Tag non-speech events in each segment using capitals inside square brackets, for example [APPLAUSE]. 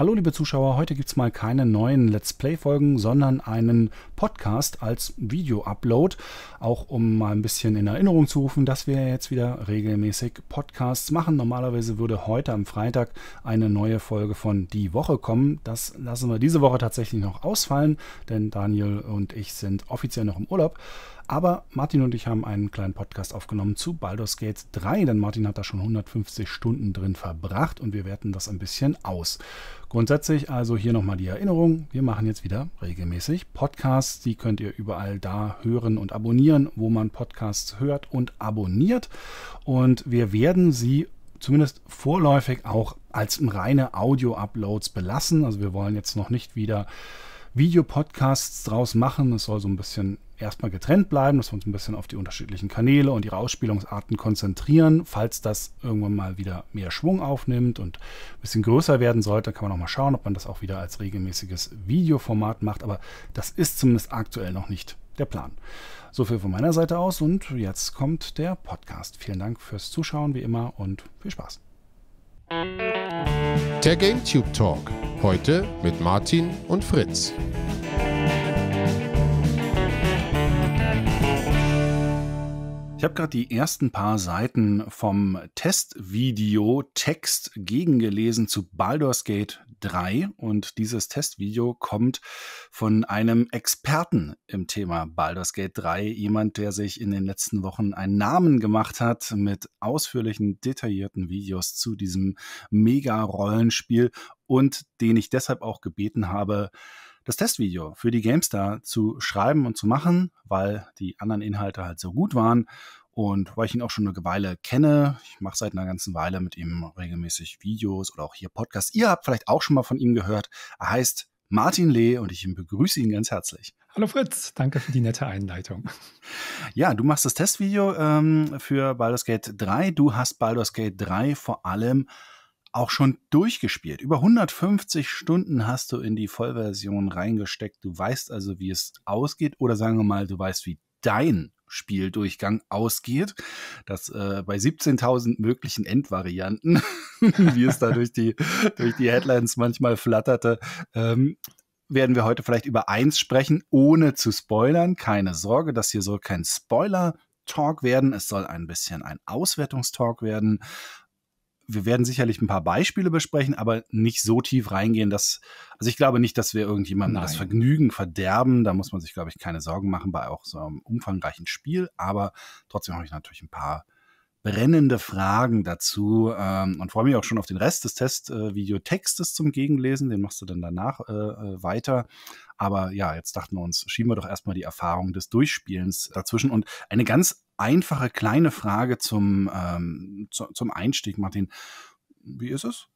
Hallo liebe Zuschauer, heute gibt es mal keine neuen Let's Play-Folgen, sondern einen Podcast als Video-Upload. Auch um mal ein bisschen in Erinnerung zu rufen, dass wir jetzt wieder regelmäßig Podcasts machen. Normalerweise würde heute am Freitag eine neue Folge von Die Woche kommen. Das lassen wir diese Woche tatsächlich noch ausfallen, denn Daniel und ich sind offiziell noch im Urlaub. Aber Martin und ich haben einen kleinen Podcast aufgenommen zu Baldur's Gate 3, denn Martin hat da schon 150 Stunden drin verbracht und wir werten das ein bisschen aus. Grundsätzlich also hier nochmal die Erinnerung, wir machen jetzt wieder regelmäßig Podcasts, die könnt ihr überall da hören und abonnieren, wo man Podcasts hört und abonniert. Und wir werden sie zumindest vorläufig auch als reine Audio-Uploads belassen. Also wir wollen jetzt noch nicht wieder Videopodcasts draus machen. Es soll so ein bisschen erstmal getrennt bleiben, dass wir uns ein bisschen auf die unterschiedlichen Kanäle und ihre Ausspielungsarten konzentrieren. Falls das irgendwann mal wieder mehr Schwung aufnimmt und ein bisschen größer werden sollte, kann man auch mal schauen, ob man das auch wieder als regelmäßiges Videoformat macht. Aber das ist zumindest aktuell noch nicht der Plan. So viel von meiner Seite aus und jetzt kommt der Podcast. Vielen Dank fürs Zuschauen wie immer und viel Spaß. Der GameTube Talk. Heute mit Martin und Fritz. Ich habe gerade die ersten paar Seiten vom Testvideo Text gegengelesen zu Baldur's Gate 3 und dieses Testvideo kommt von einem Experten im Thema Baldur's Gate 3, jemand, der sich in den letzten Wochen einen Namen gemacht hat mit ausführlichen, detaillierten Videos zu diesem Mega-Rollenspiel und den ich deshalb auch gebeten habe, das Testvideo für die GameStar zu schreiben und zu machen, weil die anderen Inhalte halt so gut waren und weil ich ihn auch schon eine Weile kenne, ich mache seit einer ganzen Weile mit ihm regelmäßig Videos oder auch hier Podcasts. Ihr habt vielleicht auch schon mal von ihm gehört. Er heißt Martin Lee und ich begrüße ihn ganz herzlich. Hallo Fritz, danke für die nette Einleitung. Ja, du machst das Testvideo ähm, für Baldur's Gate 3. Du hast Baldur's Gate 3 vor allem auch schon durchgespielt. Über 150 Stunden hast du in die Vollversion reingesteckt. Du weißt also, wie es ausgeht oder sagen wir mal, du weißt, wie dein Spieldurchgang ausgeht, dass äh, bei 17.000 möglichen Endvarianten, [LAUGHS] wie es da durch die, durch die Headlines manchmal flatterte, ähm, werden wir heute vielleicht über eins sprechen, ohne zu spoilern. Keine Sorge, das hier soll kein Spoiler Talk werden. Es soll ein bisschen ein Auswertungstalk werden wir werden sicherlich ein paar Beispiele besprechen, aber nicht so tief reingehen, dass, also ich glaube nicht, dass wir irgendjemandem Nein. das Vergnügen verderben. Da muss man sich, glaube ich, keine Sorgen machen bei auch so einem umfangreichen Spiel. Aber trotzdem habe ich natürlich ein paar brennende Fragen dazu ähm, und freue mich auch schon auf den Rest des Testvideotextes äh, zum Gegenlesen. Den machst du dann danach äh, äh, weiter. Aber ja, jetzt dachten wir uns, schieben wir doch erstmal die Erfahrung des Durchspielens dazwischen. Und eine ganz einfache kleine Frage zum, ähm, zu, zum Einstieg, Martin. Wie ist es?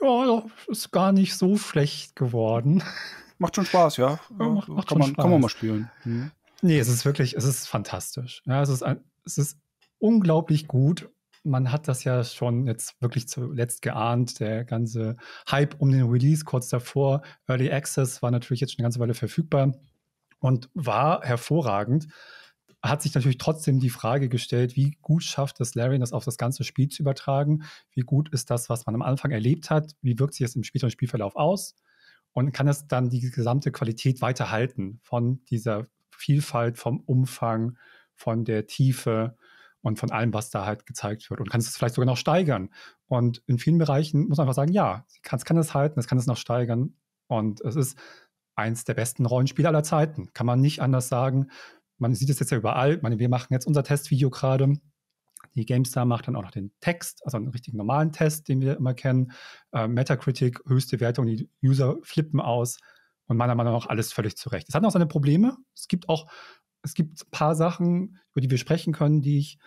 Ja, ist gar nicht so schlecht geworden. [LAUGHS] Macht schon Spaß, ja. ja macht, macht kann, man, Spaß. kann man mal spielen. Mhm. Nee, es ist wirklich, es ist fantastisch. Ja, es, ist ein, es ist unglaublich gut. Man hat das ja schon jetzt wirklich zuletzt geahnt. Der ganze Hype um den Release kurz davor, Early Access war natürlich jetzt schon eine ganze Weile verfügbar und war hervorragend hat sich natürlich trotzdem die Frage gestellt, wie gut schafft es Larry, das auf das ganze Spiel zu übertragen? Wie gut ist das, was man am Anfang erlebt hat? Wie wirkt sich das im späteren Spielverlauf aus? Und kann es dann die gesamte Qualität weiterhalten von dieser Vielfalt, vom Umfang, von der Tiefe und von allem, was da halt gezeigt wird? Und kann es das vielleicht sogar noch steigern? Und in vielen Bereichen muss man einfach sagen, ja, es kann es halten, es kann es noch steigern. Und es ist eins der besten Rollenspiele aller Zeiten. Kann man nicht anders sagen man sieht es jetzt ja überall. Meine, wir machen jetzt unser Testvideo gerade. Die GameStar macht dann auch noch den Text, also einen richtigen normalen Test, den wir immer kennen. Äh, Metacritic, höchste Wertung, die User flippen aus und meiner Meinung nach alles völlig zurecht. Es hat auch seine Probleme. Es gibt auch, es gibt ein paar Sachen, über die wir sprechen können, die ich.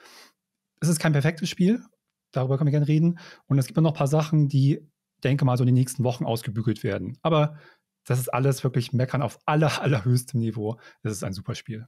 Es ist kein perfektes Spiel, darüber können wir gerne reden. Und es gibt noch ein paar Sachen, die, denke mal, so in den nächsten Wochen ausgebügelt werden. Aber das ist alles wirklich meckern auf aller, [LAUGHS] allerhöchstem Niveau. Es ist ein super Spiel.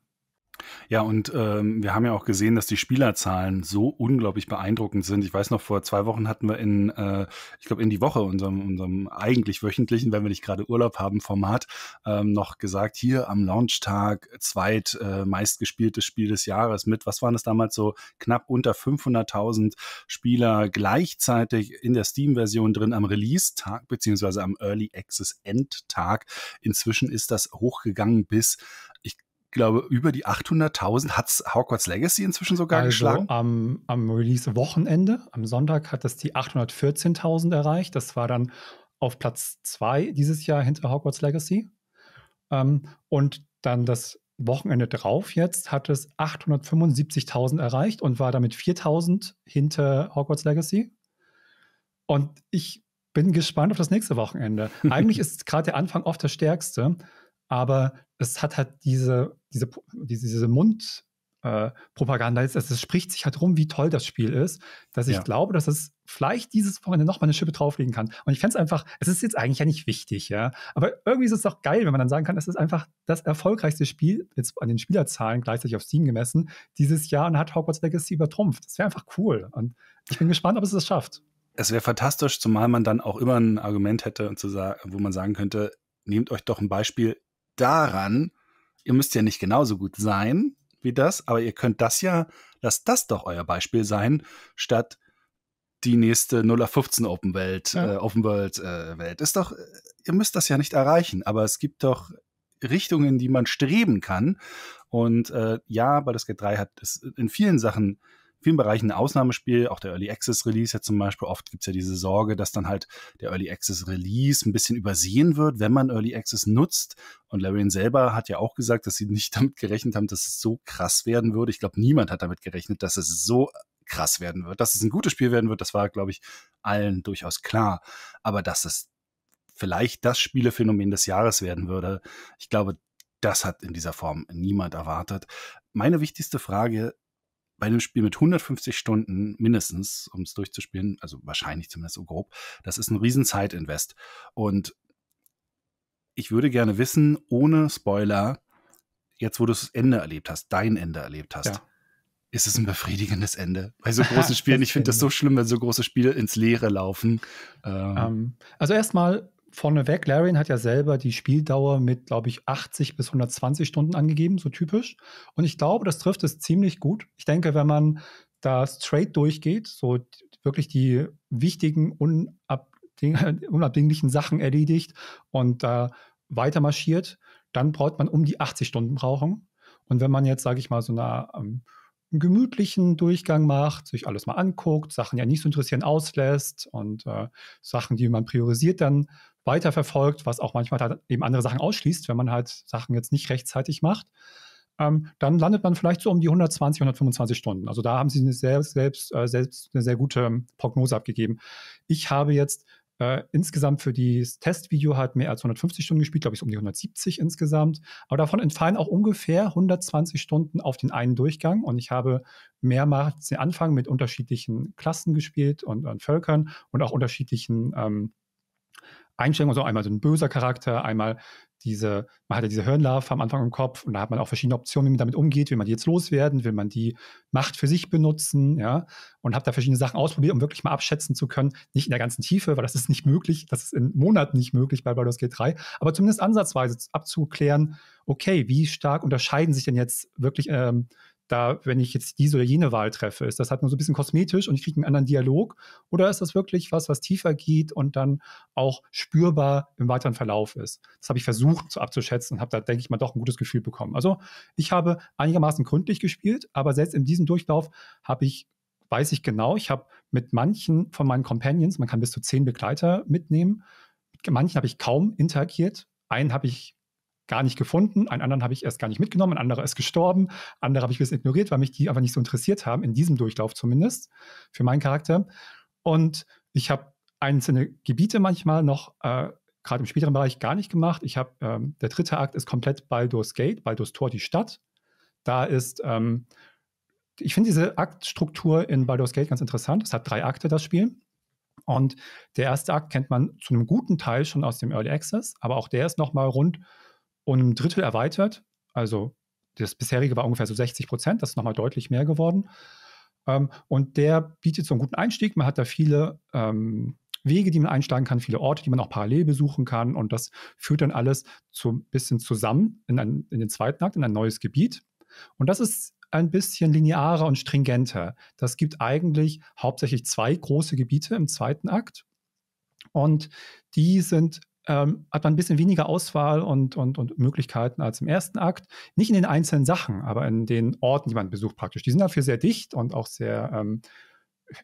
Ja, und ähm, wir haben ja auch gesehen, dass die Spielerzahlen so unglaublich beeindruckend sind. Ich weiß noch, vor zwei Wochen hatten wir in, äh, ich glaube, in die Woche unserem, unserem eigentlich wöchentlichen, wenn wir nicht gerade Urlaub haben, Format ähm, noch gesagt, hier am Launchtag zweit äh, meistgespieltes Spiel des Jahres mit, was waren es damals so, knapp unter 500.000 Spieler gleichzeitig in der Steam-Version drin am Release-Tag beziehungsweise am Early Access End-Tag. Inzwischen ist das hochgegangen bis ich glaube, über die 800.000 hat es Hogwarts Legacy inzwischen sogar also geschlagen. Am, am Release-Wochenende, am Sonntag, hat es die 814.000 erreicht. Das war dann auf Platz 2 dieses Jahr hinter Hogwarts Legacy. Ähm, und dann das Wochenende drauf jetzt hat es 875.000 erreicht und war damit 4.000 hinter Hogwarts Legacy. Und ich bin gespannt auf das nächste Wochenende. [LAUGHS] Eigentlich ist gerade der Anfang oft der stärkste, aber es hat halt diese, diese, diese Mund, äh, Also es spricht sich halt rum, wie toll das Spiel ist, dass ich ja. glaube, dass es vielleicht dieses Wochenende nochmal eine Schippe drauflegen kann. Und ich fände es einfach, es ist jetzt eigentlich ja nicht wichtig, ja. Aber irgendwie ist es doch geil, wenn man dann sagen kann, es ist einfach das erfolgreichste Spiel, jetzt an den Spielerzahlen gleichzeitig auf Steam gemessen, dieses Jahr und hat Hogwarts Legacy übertrumpft. Das wäre einfach cool. Und ich bin gespannt, ob es das schafft. Es wäre fantastisch, zumal man dann auch immer ein Argument hätte, wo man sagen könnte, nehmt euch doch ein Beispiel daran, ihr müsst ja nicht genauso gut sein wie das, aber ihr könnt das ja, lasst das doch euer Beispiel sein, statt die nächste 015 Open Welt, ja. äh, Open World äh, Welt. Ist doch, ihr müsst das ja nicht erreichen, aber es gibt doch Richtungen, die man streben kann. Und äh, ja, Baldur's Gate 3 hat es in vielen Sachen vielen Bereichen ein Ausnahmespiel, auch der Early Access Release ja zum Beispiel. Oft gibt es ja diese Sorge, dass dann halt der Early Access Release ein bisschen übersehen wird, wenn man Early Access nutzt. Und Larian selber hat ja auch gesagt, dass sie nicht [LAUGHS] damit gerechnet haben, dass es so krass werden würde. Ich glaube, niemand hat damit gerechnet, dass es so krass werden wird. Dass es ein gutes Spiel werden wird, das war, glaube ich, allen durchaus klar. Aber dass es vielleicht das Spielephänomen des Jahres werden würde, ich glaube, das hat in dieser Form niemand erwartet. Meine wichtigste Frage bei einem Spiel mit 150 Stunden mindestens, um es durchzuspielen, also wahrscheinlich zumindest so grob, das ist ein riesen Zeitinvest. Und ich würde gerne wissen, ohne Spoiler, jetzt wo du das Ende erlebt hast, dein Ende erlebt hast, ja. ist es ein befriedigendes Ende bei so [LAUGHS] großen Spielen? ich finde das so schlimm, wenn so große Spiele ins Leere laufen. Ähm. also erstmal vorneweg, Larian hat ja selber die Spieldauer mit, glaube ich, 80 bis 120 Stunden angegeben, so typisch. Und ich glaube, das trifft es ziemlich gut. Ich denke, wenn man das Trade durchgeht, so wirklich die wichtigen, unabding [LAUGHS] unabdinglichen Sachen erledigt und da äh, weiter marschiert, dann braucht man um die 80 Stunden brauchen. Und wenn man jetzt, sage ich mal, so eine ähm, einen gemütlichen Durchgang macht, sich alles mal anguckt, Sachen, ja nicht so interessieren, auslässt und äh, Sachen, die man priorisiert, dann weiterverfolgt, was auch manchmal halt eben andere Sachen ausschließt, wenn man halt Sachen jetzt nicht rechtzeitig macht, ähm, dann landet man vielleicht so um die 120, 125 Stunden. Also da haben sie eine sehr, selbst, äh, selbst eine sehr gute Prognose abgegeben. Ich habe jetzt äh, insgesamt für das Testvideo hat mehr als 150 Stunden gespielt, glaube ich, so um die 170 insgesamt. Aber davon entfallen auch ungefähr 120 Stunden auf den einen Durchgang. Und ich habe mehrmals den Anfang mit unterschiedlichen Klassen gespielt und, und Völkern und auch unterschiedlichen ähm, Einstellungen, so einmal so ein böser Charakter, einmal diese, man hat ja diese Hirnlarve am Anfang im Kopf und da hat man auch verschiedene Optionen, wie man damit umgeht, will man die jetzt loswerden, will man die Macht für sich benutzen, ja, und habe da verschiedene Sachen ausprobiert, um wirklich mal abschätzen zu können, nicht in der ganzen Tiefe, weil das ist nicht möglich, das ist in Monaten nicht möglich bei Baldur's Gate 3, aber zumindest ansatzweise abzuklären, okay, wie stark unterscheiden sich denn jetzt wirklich ähm, da, wenn ich jetzt diese oder jene Wahl treffe? Ist das halt nur so ein bisschen kosmetisch und ich kriege einen anderen Dialog? Oder ist das wirklich was, was tiefer geht und dann auch spürbar im weiteren Verlauf ist? Das habe ich versucht so abzuschätzen und habe da, denke ich mal, doch ein gutes Gefühl bekommen. Also ich habe einigermaßen gründlich gespielt, aber selbst in diesem Durchlauf habe ich weiß ich genau, ich habe mit manchen von meinen Companions, man kann bis zu zehn Begleiter mitnehmen, mit manchen habe ich kaum interagiert, einen habe ich gar nicht gefunden, einen anderen habe ich erst gar nicht mitgenommen, ein anderer ist gestorben, andere habe ich bis ignoriert, weil mich die einfach nicht so interessiert haben, in diesem Durchlauf zumindest, für meinen Charakter. Und ich habe einzelne Gebiete manchmal noch, äh, gerade im späteren Bereich, gar nicht gemacht. Ich habe, ähm, der dritte Akt ist komplett Baldur's Gate, Baldur's Tor, die Stadt. Da ist, ähm, ich finde diese Aktstruktur in Baldur's Gate ganz interessant. Es hat drei Akte, das Spiel. Und der erste Akt kennt man zu einem guten Teil schon aus dem Early Access, aber auch der ist nochmal rund und ein Drittel erweitert. Also das bisherige war ungefähr so 60 Prozent, das ist nochmal deutlich mehr geworden. Ähm, und der bietet so einen guten Einstieg. Man hat da viele ähm, Wege, die man einsteigen kann, viele Orte, die man auch parallel besuchen kann. Und das führt dann alles so ein bisschen zusammen in, ein, in den zweiten Akt, in ein neues Gebiet. Und das ist ein bisschen linearer und stringenter. Das gibt eigentlich hauptsächlich zwei große Gebiete im zweiten Akt. Und die sind ähm, hat man ein bisschen weniger Auswahl und, und, und Möglichkeiten als im ersten Akt. Nicht in den einzelnen Sachen, aber in den Orten, die man besucht praktisch. Die sind dafür sehr dicht und auch sehr ähm,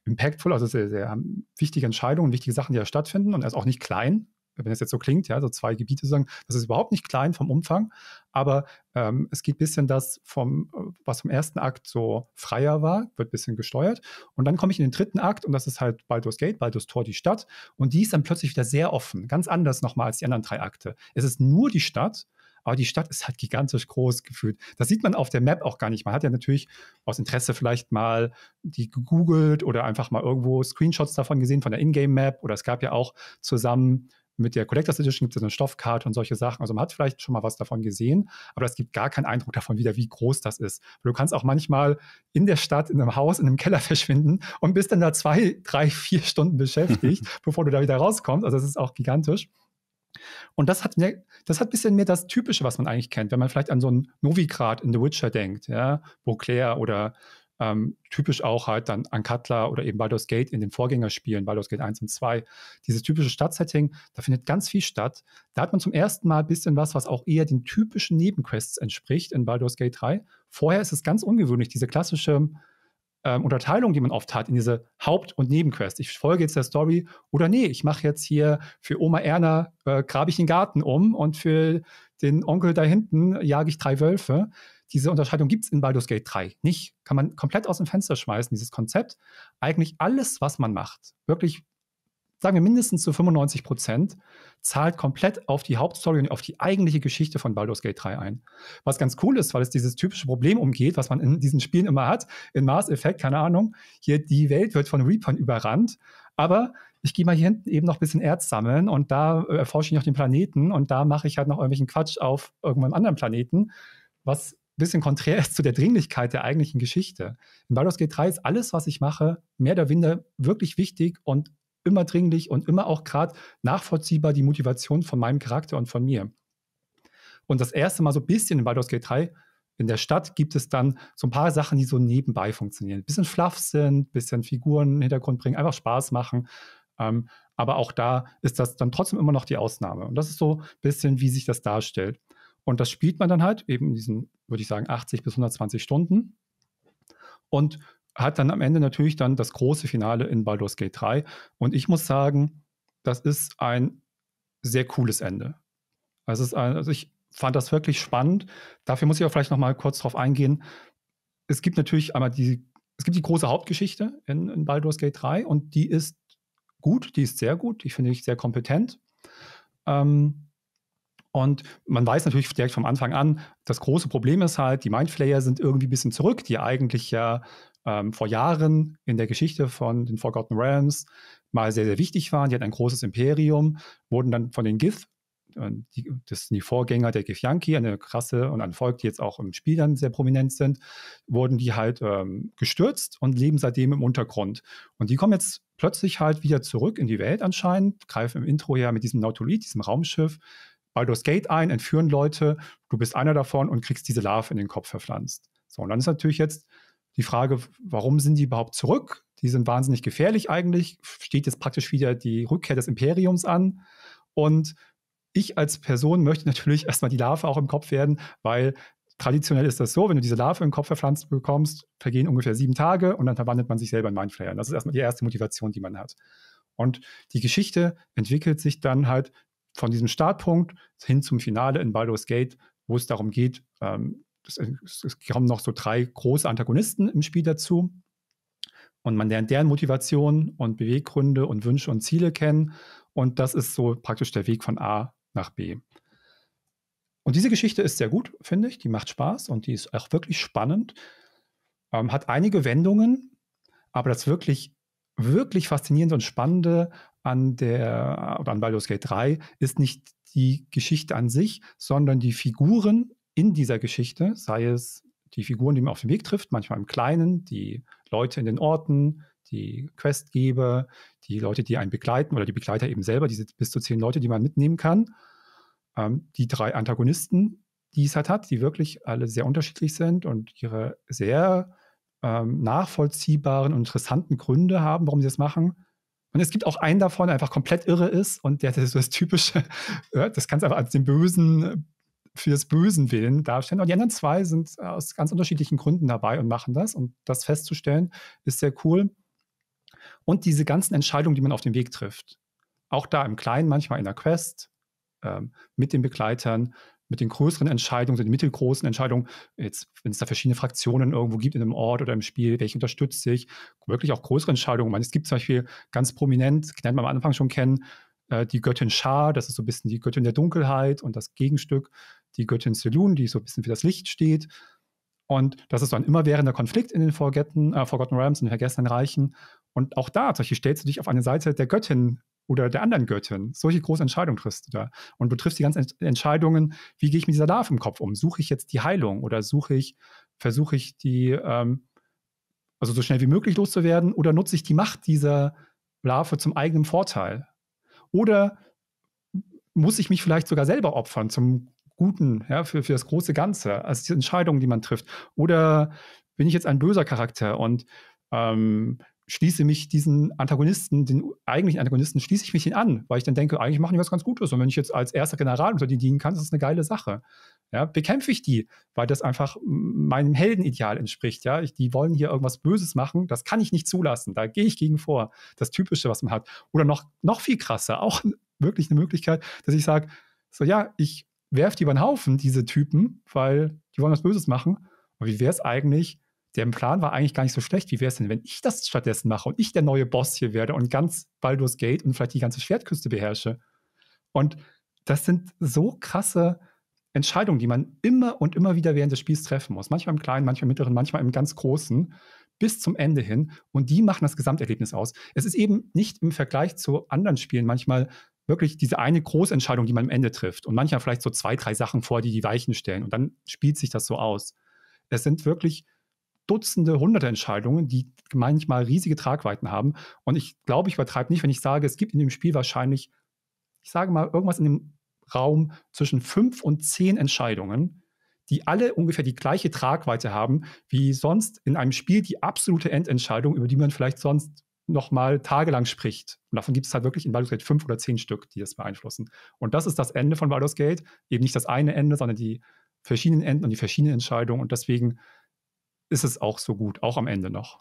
impactful, also sehr, sehr ähm, wichtige Entscheidungen, wichtige Sachen, die da stattfinden und er ist auch nicht klein wenn es jetzt so klingt, ja, so zwei Gebiete sagen, das ist überhaupt nicht klein vom Umfang, aber ähm, es geht ein bisschen das vom, was vom ersten Akt so freier war, wird ein bisschen gesteuert. Und dann komme ich in den dritten Akt und das ist halt Baldur's Gate, Baldur's Tor, die Stadt. Und die ist dann plötzlich wieder sehr offen, ganz anders nochmal als die anderen drei Akte. Es ist nur die Stadt, aber die Stadt ist halt gigantisch groß gefühlt. Das sieht man auf der Map auch gar nicht. Man hat ja natürlich aus Interesse vielleicht mal die gegoogelt oder einfach mal irgendwo Screenshots davon gesehen von der Ingame-Map oder es gab ja auch zusammen mit der Collectors Edition gibt es eine Stoffkarte und solche Sachen. Also man hat vielleicht schon mal was davon gesehen, aber es gibt gar keinen Eindruck davon wieder, wie groß das ist. Weil du kannst auch manchmal in der Stadt, in einem Haus, in einem Keller [LAUGHS] verschwinden und bist dann da zwei, drei, vier Stunden beschäftigt, [LAUGHS] bevor du da wieder rauskommst. Also das ist auch gigantisch. Und das hat, mehr, das hat ein bisschen mehr das Typische, was man eigentlich kennt, wenn man vielleicht an so einen Novigrad in The Witcher denkt, ja, Beauclair oder ähm, typisch auch halt dann an Cutler oder eben Baldur's Gate in den Vorgängerspielen, Baldur's Gate 1 und 2. Dieses typische Stadtsetting, da findet ganz viel statt. Da hat man zum ersten Mal ein bisschen was, was auch eher den typischen Nebenquests entspricht in Baldur's Gate 3. Vorher ist es ganz ungewöhnlich, diese klassische ähm, Unterteilung, die man oft hat, in diese Haupt- und Nebenquests. Ich folge jetzt der Story oder nee, ich mache jetzt hier für Oma Erna äh, grabe ich den Garten um und für den Onkel da hinten jage ich drei Wölfe. Diese Unterscheidung gibt es in Baldur's Gate 3 nicht. Kann man komplett aus dem Fenster schmeißen, dieses Konzept. Eigentlich alles, was man macht, wirklich, sagen wir mindestens zu 95 Prozent, zahlt komplett auf die Hauptstory und auf die eigentliche Geschichte von Baldur's Gate 3 ein. Was ganz cool ist, weil es dieses typische Problem umgeht, was man in diesen Spielen immer hat. In Mars Effect, keine Ahnung, hier die Welt wird von Reapern überrannt, aber ich gehe mal hier hinten eben noch ein bisschen Erz sammeln und da äh, erforsche ich noch den Planeten und da mache ich halt noch irgendwelchen Quatsch auf irgendeinem anderen Planeten, was bisschen konträr ist zu der Dringlichkeit der eigentlichen Geschichte. In Baldur's Gate 3 ist alles, was ich mache, mehr oder weniger wirklich wichtig und immer dringlich und immer auch gerade nachvollziehbar die Motivation von meinem Charakter und von mir. Und das erste Mal so ein bisschen in Baldur's Gate 3 in der Stadt gibt es dann so ein paar Sachen, die so nebenbei funktionieren. Ein bisschen fluff sind, ein bisschen Figuren in den Hintergrund bringen, einfach Spaß machen. Ähm, aber auch da ist das dann trotzdem immer noch die Ausnahme. Und das ist so ein bisschen, wie sich das darstellt. Und das spielt man dann halt eben in diesen, würde ich sagen, 80 bis 120 Stunden. Und hat dann am Ende natürlich dann das große Finale in Baldur's Gate 3. Und ich muss sagen, das ist ein sehr cooles Ende. Also, ein, also ich fand das wirklich spannend. Dafür muss ich auch vielleicht noch mal kurz drauf eingehen. Es gibt natürlich einmal die, es gibt die große Hauptgeschichte in, in Baldur's Gate 3 und die ist gut, die ist sehr gut, die finde ich sehr kompetent. Ähm, und man weiß natürlich direkt vom Anfang an, das große Problem ist halt, die Mindflayer sind irgendwie ein bisschen zurück, die eigentlich ja ähm, vor Jahren in der Geschichte von den Forgotten Realms mal sehr, sehr wichtig waren. Die hatten ein großes Imperium, wurden dann von den Gith, äh, die, das sind die Vorgänger der Gith Yankee, eine krasse und ein Volk, die jetzt auch im Spiel dann sehr prominent sind, wurden die halt ähm, gestürzt und leben seitdem im Untergrund. Und die kommen jetzt plötzlich halt wieder zurück in die Welt anscheinend, greifen im Intro ja mit diesem Nautolit, diesem Raumschiff, Baldur's Gate ein, entführen Leute, du bist einer davon und kriegst diese Larve in den Kopf verpflanzt. So, und dann ist natürlich jetzt die Frage, warum sind die überhaupt zurück? Die sind wahnsinnig gefährlich eigentlich, steht jetzt praktisch wieder die Rückkehr des Imperiums an und ich als Person möchte natürlich [LAUGHS] erstmal die Larve auch im Kopf werden, weil traditionell ist das so, wenn du diese Larve im Kopf verpflanzt bekommst, vergehen ungefähr sieben Tage und dann verwandelt man sich selber in Mindflayer. Das ist erstmal die erste Motivation, die man hat. Und die Geschichte entwickelt sich dann halt von diesem Startpunkt hin zum Finale in Baldur's Gate, wo es darum geht, ähm, es, es kommen noch so drei große Antagonisten im Spiel dazu. Und man lernt deren Motivation und Beweggründe und Wünsche und Ziele kennen. Und das ist so praktisch der Weg von A nach B. Und diese Geschichte ist sehr gut, finde ich. Die macht Spaß und die ist auch wirklich spannend. Ähm, hat einige Wendungen, aber das wirklich, wirklich faszinierende und spannende an der oder an Baldur's Gate 3 ist nicht die Geschichte an sich, sondern die Figuren in dieser Geschichte, sei es die Figuren, die man auf dem Weg trifft, manchmal im Kleinen, die Leute in den Orten, die Questgeber, die Leute, die einen begleiten oder die Begleiter eben selber, diese bis zu zehn Leute, die man mitnehmen kann, ähm, die drei Antagonisten, die es halt hat, die wirklich alle sehr unterschiedlich sind und ihre sehr ähm, nachvollziehbaren und interessanten Gründe haben, warum sie das machen. Und es gibt auch einen davon, der einfach komplett irre ist und der das so das typische, [LAUGHS] äh, das kannst du einfach als den Bösen äh, fürs Bösen Willen darstellen. Und die anderen zwei sind äh, aus ganz unterschiedlichen Gründen dabei und machen das. Und das festzustellen, ist sehr cool. Und diese ganzen Entscheidungen, die man auf dem Weg trifft, auch da im Kleinen, manchmal in der Quest, ähm, mit den Begleitern, mit den größeren Entscheidungen, so den mittelgroßen Entscheidungen, jetzt, wenn es da verschiedene Fraktionen irgendwo gibt in einem Ort oder im Spiel, welche unterstütze ich, wirklich auch größere Entscheidungen. Man, es gibt zum Beispiel ganz prominent, kennt man am Anfang schon kennen, äh, die Göttin Shah, das ist so ein bisschen die Göttin der Dunkelheit und das Gegenstück, die Göttin Selun, die so ein bisschen für das Licht steht. Und das ist so ein immerwährender Konflikt in den Forgotten, äh, Forgotten Realms, in den Vergessenen Reichen. Und auch da, zum Beispiel, stellst du dich auf eine Seite der Göttin oder der anderen Göttin. Solche große Entscheidungen triffst du da und du triffst die ganzen Entscheidungen, wie gehe ich mit dieser Larve im Kopf um? Suche ich jetzt die Heilung oder suche ich, versuche ich die, ähm, also so schnell wie möglich loszuwerden oder nutze ich die Macht dieser Larve zum eigenen Vorteil? Oder muss ich mich vielleicht sogar selber opfern zum Guten, ja, für, für das große Ganze, also die Entscheidungen, die man trifft? Oder bin ich jetzt ein böser Charakter und ähm, schließe mich diesen Antagonisten, den eigentlichen Antagonisten, schließe ich mich ihn an, weil ich dann denke, eigentlich machen die was ganz Gutes. Und wenn ich jetzt als erster General unter die dienen kann, ist das eine geile Sache. Ja, bekämpfe ich die, weil das einfach meinem Heldenideal entspricht. Ja, ich, die wollen hier irgendwas Böses machen, das kann ich nicht zulassen. Da gehe ich gegen vor. Das Typische, was man hat. Oder noch, noch viel krasser, auch wirklich eine Möglichkeit, dass ich sage, so ja, ich werfe die über den Haufen, diese Typen, weil die wollen was Böses machen. Aber wie wäre es eigentlich, der Plan war eigentlich gar nicht so schlecht. Wie wäre es denn, wenn ich das stattdessen mache und ich der neue Boss hier werde und ganz Baldur's Gate und vielleicht die ganze Schwertküste beherrsche? Und das sind so krasse Entscheidungen, die man immer und immer wieder während des Spiels treffen muss. Manchmal im Kleinen, manchmal im Mittleren, manchmal im ganz Großen, bis zum Ende hin. Und die machen das Gesamterlebnis aus. Es ist eben nicht im Vergleich zu anderen Spielen manchmal wirklich diese eine Großentscheidung, die man am Ende trifft. Und manchmal vielleicht so zwei, drei Sachen vor, die die Weichen stellen. Und dann spielt sich das so aus. Es sind wirklich Dutzende, Hunderte Entscheidungen, die manchmal riesige Tragweiten haben. Und ich glaube, ich übertreibe nicht, wenn ich sage, es gibt in dem Spiel wahrscheinlich, ich sage mal, irgendwas in dem Raum zwischen fünf und zehn Entscheidungen, die alle ungefähr die gleiche Tragweite haben, wie sonst in einem Spiel die absolute Endentscheidung, über die man vielleicht sonst nochmal tagelang spricht. Und davon gibt es halt wirklich in Baldur's Gate fünf oder zehn Stück, die das beeinflussen. Und das ist das Ende von Baldur's Gate. Eben nicht das eine Ende, sondern die verschiedenen Enden und die verschiedenen Entscheidungen. Und deswegen ist es auch so gut, auch am Ende noch.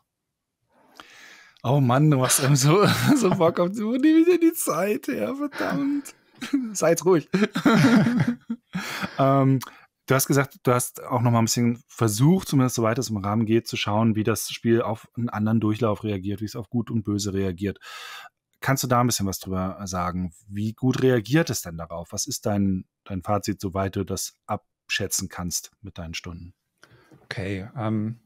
Oh Mann, du machst einem so, [LAUGHS] so Bock auf, wo nehme ich denn die Zeit her, verdammt. [LAUGHS] Seid ruhig. [LAUGHS] ähm, du hast gesagt, du hast auch noch mal ein bisschen versucht, zumindest soweit es im Rahmen geht, zu schauen, wie das Spiel auf einen anderen Durchlauf reagiert, wie es auf Gut und Böse reagiert. Kannst du da ein bisschen was drüber sagen? Wie gut reagiert es denn darauf? Was ist dein, dein Fazit, soweit du das abschätzen kannst mit deinen Stunden? Okay. Ähm,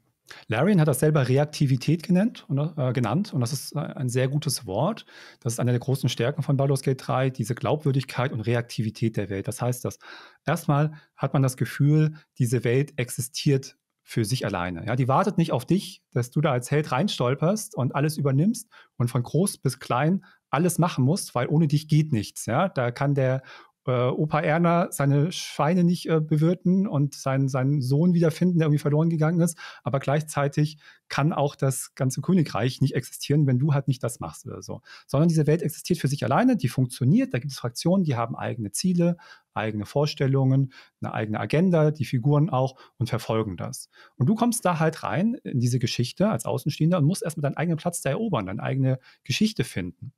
Larian hat das selber Reaktivität genannt, äh, genannt und das ist äh, ein sehr gutes Wort. Das ist eine der großen Stärken von Baldur's Gate 3, diese Glaubwürdigkeit und Reaktivität der Welt. Das heißt, dass erstmal hat man das Gefühl, diese Welt existiert für sich alleine. Ja, die wartet nicht auf dich, dass du da als Held reinstolperst und alles übernimmst und von groß bis klein alles machen musst, weil ohne dich geht nichts. Ja, da kann der äh, Opa Erna seine Schweine nicht äh, bewirten und seinen, seinen Sohn wiederfinden, der irgendwie verloren gegangen ist. Aber gleichzeitig kann auch das ganze Königreich nicht existieren, wenn du halt nicht das machst oder so. Sondern diese Welt existiert für sich alleine, die funktioniert. Da gibt es Fraktionen, die haben eigene Ziele, eigene Vorstellungen, eine eigene Agenda, die Figuren auch und verfolgen das. Und du kommst da halt rein in diese Geschichte als Außenstehender und musst erstmal deinen eigenen Platz da erobern, deine eigene Geschichte finden.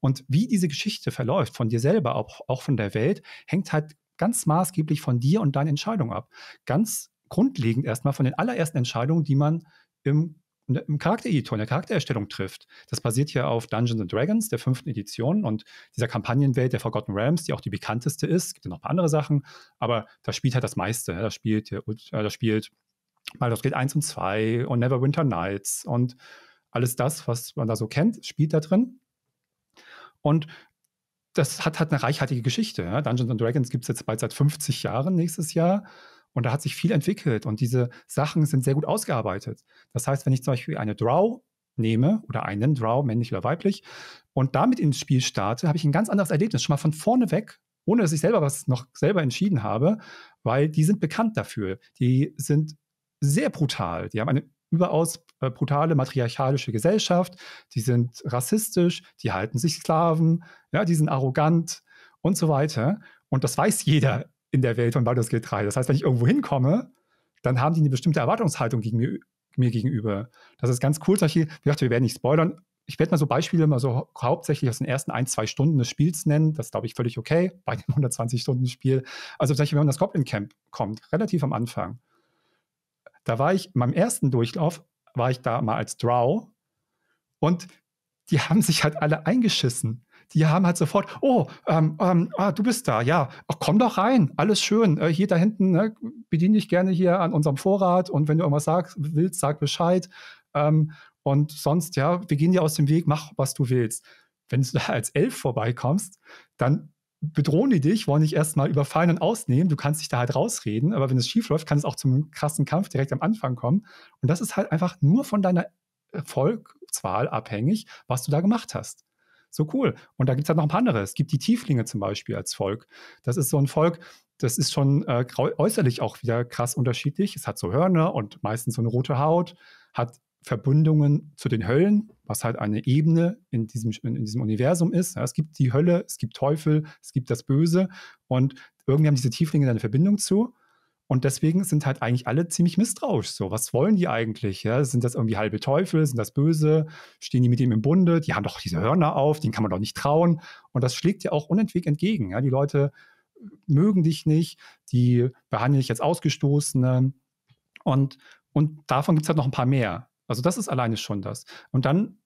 Und wie diese Geschichte verläuft, von dir selber, auch, auch von der Welt, hängt halt ganz maßgeblich von dir und deinen Entscheidungen ab. Ganz grundlegend erstmal von den allerersten Entscheidungen, die man im ne, im Charaktereditor, in der Charaktererstellung trifft. Das basiert ja auf Dungeons and Dragons, der fünften Edition und dieser Kampagnenwelt der Forgotten Realms, die auch die bekannteste ist. Es gibt ja noch ein paar andere Sachen, aber da spielt halt das meiste. Ne? Da spielt, äh, da spielt Baldur's Gate 1 und 2 und Neverwinter Nights und alles das, was man da so kennt, spielt da drin. Und das hat halt eine reichhaltige Geschichte. Ja? Dungeons and Dragons gibt es jetzt bald seit 50 Jahren nächstes Jahr. Und da hat sich viel entwickelt und diese Sachen sind sehr gut ausgearbeitet. Das heißt, wenn ich zum Beispiel eine Draw nehme oder einen Draw, männlich oder weiblich, und damit ins Spiel starte, habe ich ein ganz anderes Erlebnis, schon mal von vorne weg, ohne dass ich selber was noch selber entschieden habe, weil die sind bekannt dafür. Die sind sehr brutal. Die haben eine überaus äh, brutale matriarchalische Gesellschaft, die sind rassistisch, die halten sich Sklaven, ja, die sind arrogant und so weiter. Und das weiß jeder in der Welt von Baldur's Gate 3. Das heißt, wenn ich irgendwo hinkomme, dann haben die eine bestimmte Erwartungshaltung gegen mir, mir gegenüber. Das ist ganz cool. Zum ich dachte, wir werden nicht spoilern. Ich werde mal so Beispiele mal so hauptsächlich aus den ersten ein, zwei Stunden des Spiels nennen. Das ist, glaube ich, völlig okay bei dem 120-Stunden-Spiel. [LAUGHS] Also, wenn man das Goblin Camp kommt, relativ am Anfang, da war ich, meinem ersten Durchlauf war ich da mal als Drow und die haben sich halt alle eingeschissen. Die haben halt sofort, oh, ähm, ähm, ah, du bist da, ja, Ach, komm doch rein, alles schön. Äh, hier da hinten, ne, bediene dich gerne hier an unserem Vorrat und wenn du irgendwas sagst, willst, sag Bescheid. Ähm, und sonst, ja, wir gehen dir aus dem Weg, mach, was du willst. Wenn du da als Elf vorbeikommst, dann bedrohen die dich, wollen dich erstmal überfallen und ausnehmen. Du kannst dich da halt rausreden, aber wenn es schief läuft, kann es auch zum krassen Kampf direkt am Anfang kommen. Und das ist halt einfach nur von deiner Erfolgswahl abhängig, was du da gemacht hast. So cool. Und da gibt es halt noch ein paar andere. Es gibt die Tieflinge zum Beispiel als Volk. Das ist so ein Volk, das ist schon äh, äußerlich auch wieder krass unterschiedlich. Es hat so Hörner und meistens so eine rote Haut, hat Verbindungen zu den Höllen, was halt eine Ebene in diesem, in, diesem Universum ist. Ja, es gibt die Hölle, es gibt Teufel, es gibt das Böse und irgendwie haben diese Tieflinge da eine Verbindung zu. Und deswegen sind halt eigentlich alle ziemlich misstrauisch. So, was wollen die eigentlich? Ja, sind das irgendwie halbe Teufel? Sind das böse? Stehen die mit dem im Bunde? Die haben doch diese Hörner auf, denen kann man doch nicht trauen. Und das schlägt ja auch unentwegt entgegen. Ja, die Leute mögen dich nicht, die behandeln dich als Ausgestoßene. Und, und davon gibt es halt noch ein paar mehr. Also das ist alleine schon das. Und dann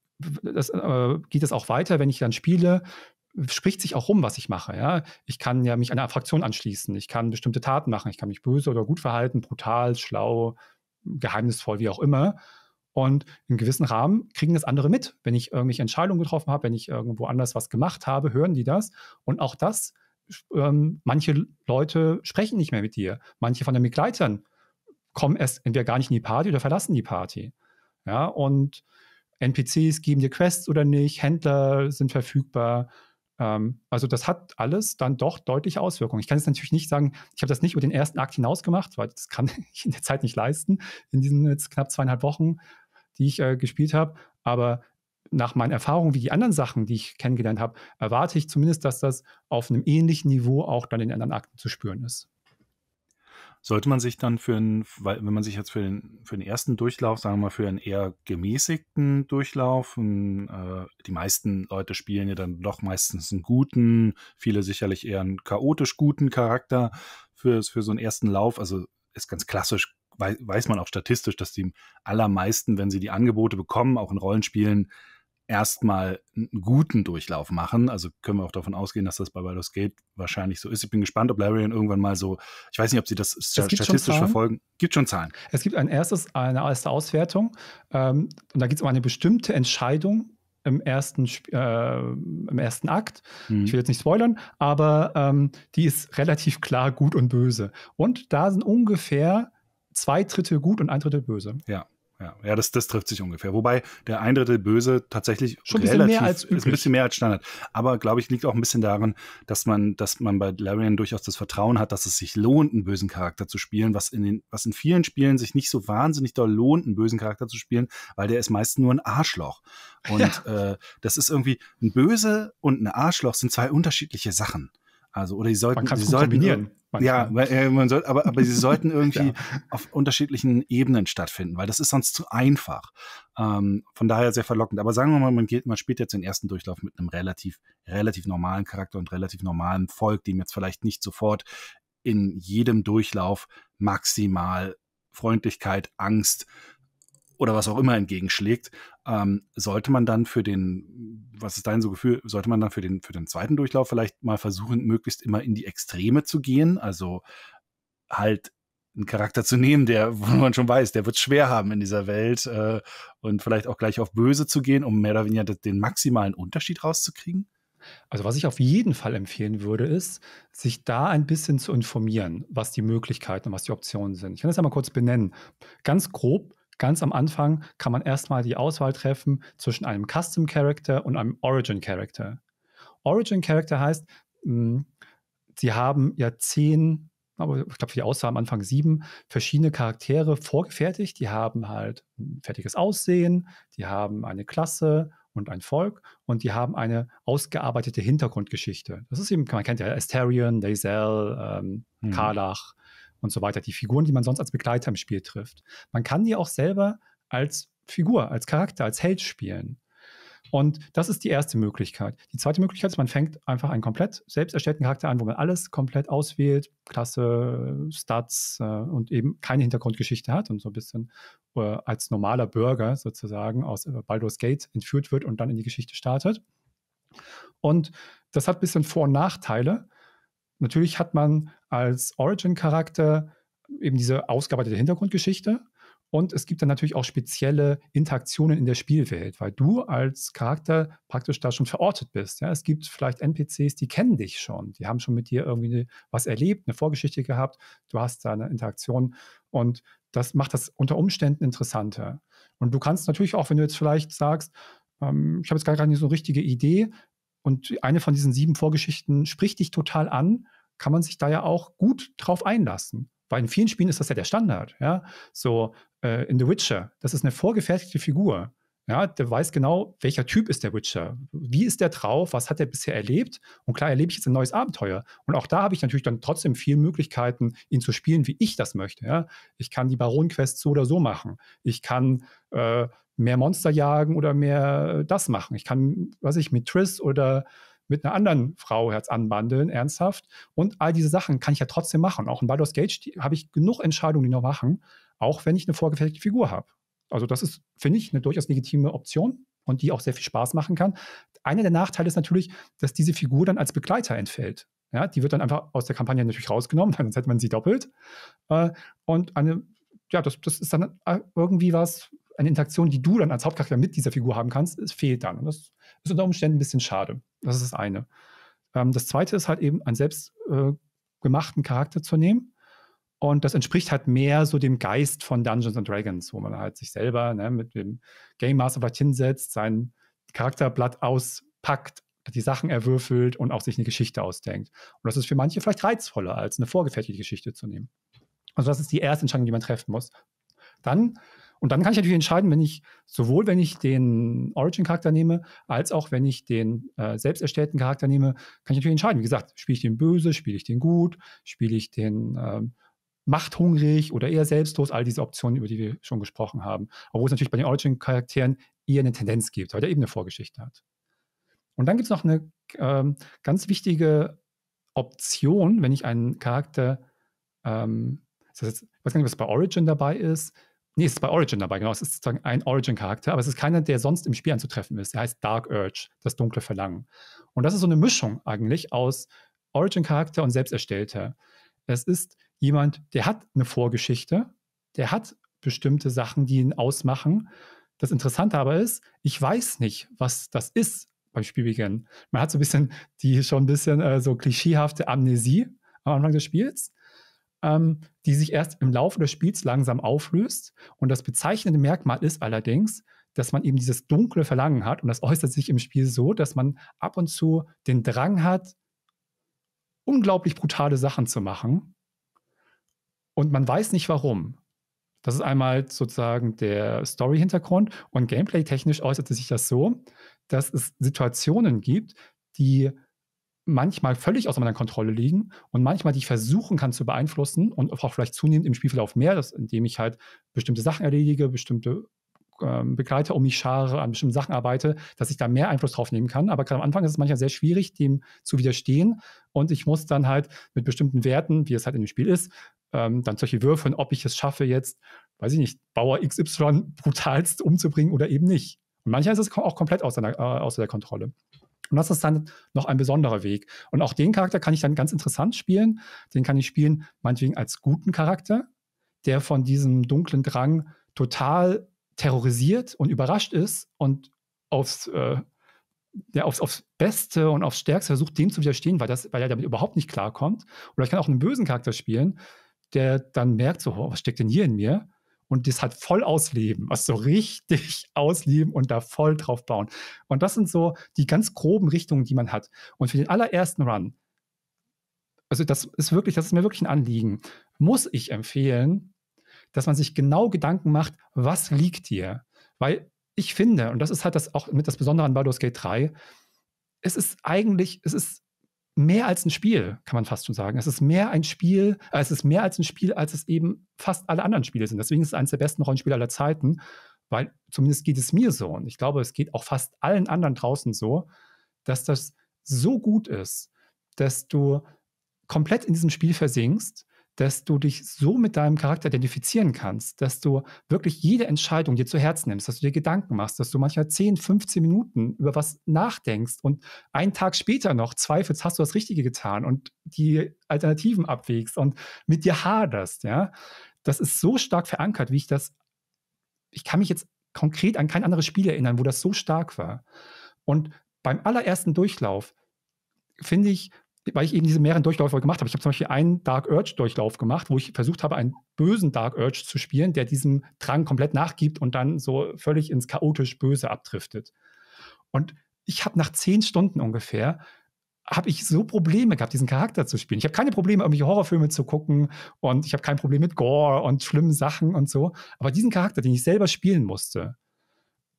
das, äh, geht es auch weiter, wenn ich dann spiele, spricht sich auch rum, was ich mache. Ja? Ich kann ja mich einer Fraktion anschließen, ich kann bestimmte Taten machen, ich kann mich böse oder gut verhalten, brutal, schlau, geheimnisvoll, wie auch immer. Und im gewissen Rahmen kriegen das andere mit. Wenn ich irgendwelche Entscheidungen getroffen habe, wenn ich irgendwo anders was gemacht habe, hören die das. Und auch das, ähm, manche Leute sprechen nicht mehr mit dir. Manche von den Begleitern kommen erst entweder gar nicht in die Party oder verlassen die Party. Ja, und NPCs geben dir Quests oder nicht, Händler sind verfügbar. Ähm, also das hat alles dann doch deutliche Auswirkungen. Ich kann jetzt natürlich nicht sagen, ich habe das nicht über den ersten Akt hinaus gemacht, weil das kann [LAUGHS] ich in der Zeit nicht leisten, in diesen jetzt knapp zweieinhalb Wochen, die ich äh, gespielt habe. Aber nach meinen Erfahrungen, wie die anderen Sachen, die ich kennengelernt habe, erwarte ich zumindest, dass das auf einem ähnlichen Niveau auch dann in anderen Akten zu spüren ist. Sollte man sich dann für einen, wenn man sich jetzt für den, für den ersten Durchlauf, sagen wir mal, für einen eher gemäßigten Durchlauf, ein, äh, die meisten Leute spielen ja dann doch meistens einen guten, viele sicherlich eher einen chaotisch guten Charakter für, für so einen ersten Lauf. Also ist ganz klassisch, weiß, weiß man auch statistisch, dass die allermeisten, wenn sie die Angebote bekommen, auch in Rollenspielen, erstmal einen guten Durchlauf machen. Also können wir auch davon ausgehen, dass das bei Baldur's Gate wahrscheinlich so ist. Ich bin gespannt, ob Larian irgendwann mal so, ich weiß nicht, ob sie das statistisch verfolgen. Gibt schon Zahlen. Es gibt ein erstes, eine erste Auswertung. Ähm, und da geht es um eine bestimmte Entscheidung im ersten, äh, im ersten Akt. Mhm. Ich will jetzt nicht spoilern, aber ähm, die ist relativ klar gut und böse. Und da sind ungefähr zwei Drittel gut und ein Drittel böse. Ja. Ja, ja das, das trifft sich ungefähr. Wobei der ein Drittel Böse tatsächlich Schon relativ, ein bisschen mehr als ist ein bisschen mehr als Standard. Aber glaube ich, liegt auch ein bisschen daran, dass man, dass man bei Larian durchaus das Vertrauen hat, dass es sich lohnt, einen bösen Charakter zu spielen, was in den, was in vielen Spielen sich nicht so wahnsinnig doll lohnt, einen bösen Charakter zu spielen, weil der ist meist nur ein Arschloch. Und ja. äh, das ist irgendwie ein Böse und ein Arschloch sind zwei unterschiedliche Sachen. Also, oder die sollten, die sollten, kombinieren. Man ja, weil, äh, man soll, aber, aber sie sollten [LAUGHS] irgendwie ja. auf unterschiedlichen Ebenen stattfinden, weil das ist sonst zu einfach. Ähm, von daher sehr verlockend. Aber sagen wir mal, man, geht, man spielt jetzt den ersten Durchlauf mit einem relativ, relativ normalen Charakter und relativ normalen Volk, dem jetzt vielleicht nicht sofort in jedem Durchlauf maximal Freundlichkeit, Angst oder was auch immer entgegenschlägt ähm, sollte man dann für den, was ist dein so Gefühl, sollte man dann für den, für den zweiten Durchlauf vielleicht mal versuchen, möglichst immer in die Extreme zu gehen, also halt einen Charakter zu nehmen, der, [LAUGHS] wo man schon weiß, der wird es schwer haben in dieser Welt äh, und vielleicht auch gleich auf Böse zu gehen, um mehr oder weniger den maximalen Unterschied rauszukriegen? Also was ich auf jeden Fall empfehlen würde, ist, sich da ein bisschen zu informieren, was die Möglichkeiten und was die Optionen sind. Ich kann das ja mal kurz benennen. Ganz grob Ganz am Anfang kann man erstmal die Auswahl treffen zwischen einem Custom Character und einem Origin Character. Origin Character heißt, mh, hm, sie haben ja zehn, aber ich glaube, für die Auswahl am Anfang sieben verschiedene Charaktere vorgefertigt. Die haben halt ein fertiges Aussehen, die haben eine Klasse und ein Volk und die haben eine ausgearbeitete Hintergrundgeschichte. Das ist eben, man kennt ja Asterion, Daisel, ähm, hm. Karlach, und so weiter. Die Figuren, die man sonst als Begleiter im Spiel trifft. Man kann die auch selber als Figur, als Charakter, als Held spielen. Und das ist die erste Möglichkeit. Die zweite Möglichkeit ist, man fängt einfach einen komplett selbst erstellten Charakter an, wo man alles komplett auswählt, Klasse, Stats äh, und eben keine Hintergrundgeschichte hat und so ein bisschen äh, als normaler Bürger sozusagen aus äh, Baldur's Gate entführt wird und dann in die Geschichte startet. Und das hat ein bisschen Vor- und Nachteile. Natürlich hat man als Origin-Charakter eben diese ausgearbeitete Hintergrundgeschichte. Und es gibt dann natürlich auch spezielle Interaktionen in der Spielwelt, weil du als Charakter praktisch da schon verortet bist. Ja, es gibt vielleicht NPCs, die kennen dich schon, die haben schon mit dir irgendwie ne, was erlebt, eine Vorgeschichte gehabt. Du hast da eine Interaktion und das macht das unter Umständen interessanter. Und du kannst natürlich auch, wenn du jetzt vielleicht sagst, ähm, ich habe jetzt gar nicht so eine richtige Idee und eine von diesen sieben Vorgeschichten spricht dich total an, kann man sich da ja auch gut drauf einlassen. Weil in vielen Spielen ist das ja der Standard. Ja? So äh, in The Witcher, das ist eine vorgefertigte Figur. Ja, der weiß genau, welcher Typ ist der Witcher, wie ist der drauf, was hat er bisher erlebt und klar erlebe ich jetzt ein neues Abenteuer. Und auch da habe ich natürlich dann trotzdem viele Möglichkeiten, ihn zu spielen, wie ich das möchte. Ja. Ich kann die Baron-Quest so oder so machen. Ich kann äh, mehr Monster jagen oder mehr das machen. Ich kann, was ich, mit Triss oder mit einer anderen Frau Herz anbandeln, ernsthaft. Und all diese Sachen kann ich ja trotzdem machen. Auch in Baldur's Gate habe ich genug Entscheidungen, die noch machen, auch wenn ich eine vorgefertigte Figur habe. Also das ist, finde ich, eine durchaus legitime Option und die auch sehr viel Spaß machen kann. Einer der Nachteile ist natürlich, dass diese Figur dann als Begleiter entfällt. Ja, die wird dann einfach aus der Kampagne natürlich rausgenommen, [LAUGHS] sonst hätte man sie doppelt. Äh, und eine, ja, das, das ist dann äh, irgendwie was, eine Interaktion, die du dann als Hauptcharakter mit dieser Figur haben kannst, fehlt dann. Und das ist unter Umständen ein bisschen schade. Das ist das eine. Ähm, das zweite ist halt eben, einen selbst äh, gemachten Charakter zu nehmen. Und das entspricht halt mehr so dem Geist von Dungeons and Dragons, wo man halt sich selber ne, mit dem Game Master vielleicht hinsetzt, sein Charakterblatt auspackt, die Sachen erwürfelt und auch sich eine Geschichte ausdenkt. Und das ist für manche vielleicht reizvoller, als eine vorgefertigte Geschichte zu nehmen. Also das ist die erste Entscheidung, die man treffen muss. Dann und dann kann ich natürlich entscheiden, wenn ich sowohl wenn ich den Origin-Charakter nehme, als auch wenn ich den äh, selbst erstellten Charakter nehme, kann ich natürlich entscheiden. Wie gesagt, spiele ich den böse, spiele ich den gut, spiele ich den ähm, machthungrig oder eher selbstlos, all diese Optionen, über die wir schon gesprochen haben. Obwohl es natürlich bei den Origin-Charakteren eher eine Tendenz gibt, weil der eben eine Vorgeschichte hat. Und dann gibt es noch eine ähm, ganz wichtige Option, wenn ich einen Charakter ähm, das heißt, ich weiß gar nicht, was bei Origin dabei ist. Nee, es ist bei Origin dabei, genau. Es ist sozusagen ein Origin-Charakter, aber es ist keiner, der sonst im Spiel anzutreffen ist. Er heißt Dark Urge, das dunkle Verlangen. Und das ist so eine Mischung eigentlich aus Origin-Charakter und Selbsterstellter. Es ist jemand, der hat eine Vorgeschichte, der hat bestimmte Sachen, die ihn ausmachen. Das Interessante aber ist, ich weiß nicht, was das ist beim Spielbeginn. Man hat so ein bisschen die schon ein bisschen äh, so klischeehafte Amnesie am Anfang des Spiels ähm, die sich erst im Laufe des Spiels langsam auflöst. Und das bezeichnende Merkmal ist allerdings, dass man eben dieses dunkle Verlangen hat. Und das äußert sich im Spiel so, dass man ab und zu den Drang hat, unglaublich brutale Sachen zu machen. Und man weiß nicht warum. Das ist einmal sozusagen der Story-Hintergrund. Und gameplay-technisch äußerte sich das so, dass es Situationen gibt, die manchmal völlig außer meiner Kontrolle liegen und manchmal die ich versuchen kann zu beeinflussen und auch vielleicht zunehmend im Spielverlauf mehr, dass, indem ich halt bestimmte Sachen erledige, bestimmte ähm, Begleiter um mich schare, an bestimmten Sachen arbeite, dass ich da mehr Einfluss drauf nehmen kann. Aber gerade am Anfang ist es manchmal sehr schwierig, dem zu widerstehen und ich muss dann halt mit bestimmten Werten, wie es halt in dem Spiel ist, ähm, dann solche Würfeln, ob ich es schaffe jetzt, weiß ich nicht, Bauer XY brutalst umzubringen oder eben nicht. Und manchmal ist es auch komplett außer, äh, außer der Kontrolle. Und das ist dann noch ein besonderer Weg. Und auch den Charakter kann ich dann ganz interessant spielen. Den kann ich spielen, meinetwegen als guten Charakter, der von diesem dunklen Drang total terrorisiert und überrascht ist und aufs, äh, der aufs, aufs Beste und aufs Stärkste versucht, dem zu widerstehen, weil, das, weil er damit überhaupt nicht klarkommt. Oder ich kann auch einen bösen Charakter spielen, der dann merkt, so, oh, was steckt denn hier in mir? und das halt voll ausleben, also so richtig [LAUGHS] ausleben und da voll drauf bauen. Und das sind so die ganz groben Richtungen, die man hat. Und für den allerersten Run, also das ist wirklich, das ist mir wirklich ein Anliegen, muss ich empfehlen, dass man sich genau Gedanken macht, was liegt dir? Weil ich finde, und das ist halt das auch mit das Besondere an Baldur's Gate 3, es ist eigentlich, es ist mehr als ein Spiel, kann man fast schon sagen. Es ist mehr ein Spiel, äh, es ist mehr als ein Spiel, als es eben fast alle anderen Spiele sind. Deswegen ist es eines der besten Rollenspiele aller Zeiten, weil zumindest geht es mir so und ich glaube, es geht auch fast allen anderen draußen so, dass das so gut ist, dass du komplett in diesem Spiel versinkst dass du dich so mit deinem Charakter identifizieren kannst, dass du wirklich jede Entscheidung dir zu Herzen nimmst, dass du dir Gedanken machst, dass du manchmal 10, 15 Minuten über was nachdenkst und einen Tag später noch zweifelst, hast du das Richtige getan und die Alternativen abwägst und mit dir haderst, ja. Das ist so stark verankert, wie ich das, ich kann mich jetzt konkret an kein anderes Spiel erinnern, wo das so stark war. Und beim allerersten Durchlauf, finde ich, weil ich eben diese mehreren Durchläufe gemacht habe. Ich habe zum Beispiel einen Dark Urge-Durchlauf gemacht, wo ich versucht habe, einen bösen Dark Urge zu spielen, der diesem Drang komplett nachgibt und dann so völlig ins chaotisch Böse abdriftet. Und ich habe nach zehn Stunden ungefähr habe ich so Probleme gehabt, diesen Charakter zu spielen. Ich habe keine Probleme, irgendwelche Horrorfilme zu gucken und ich habe kein Problem mit Gore und schlimmen Sachen und so. Aber diesen Charakter, den ich selber spielen musste,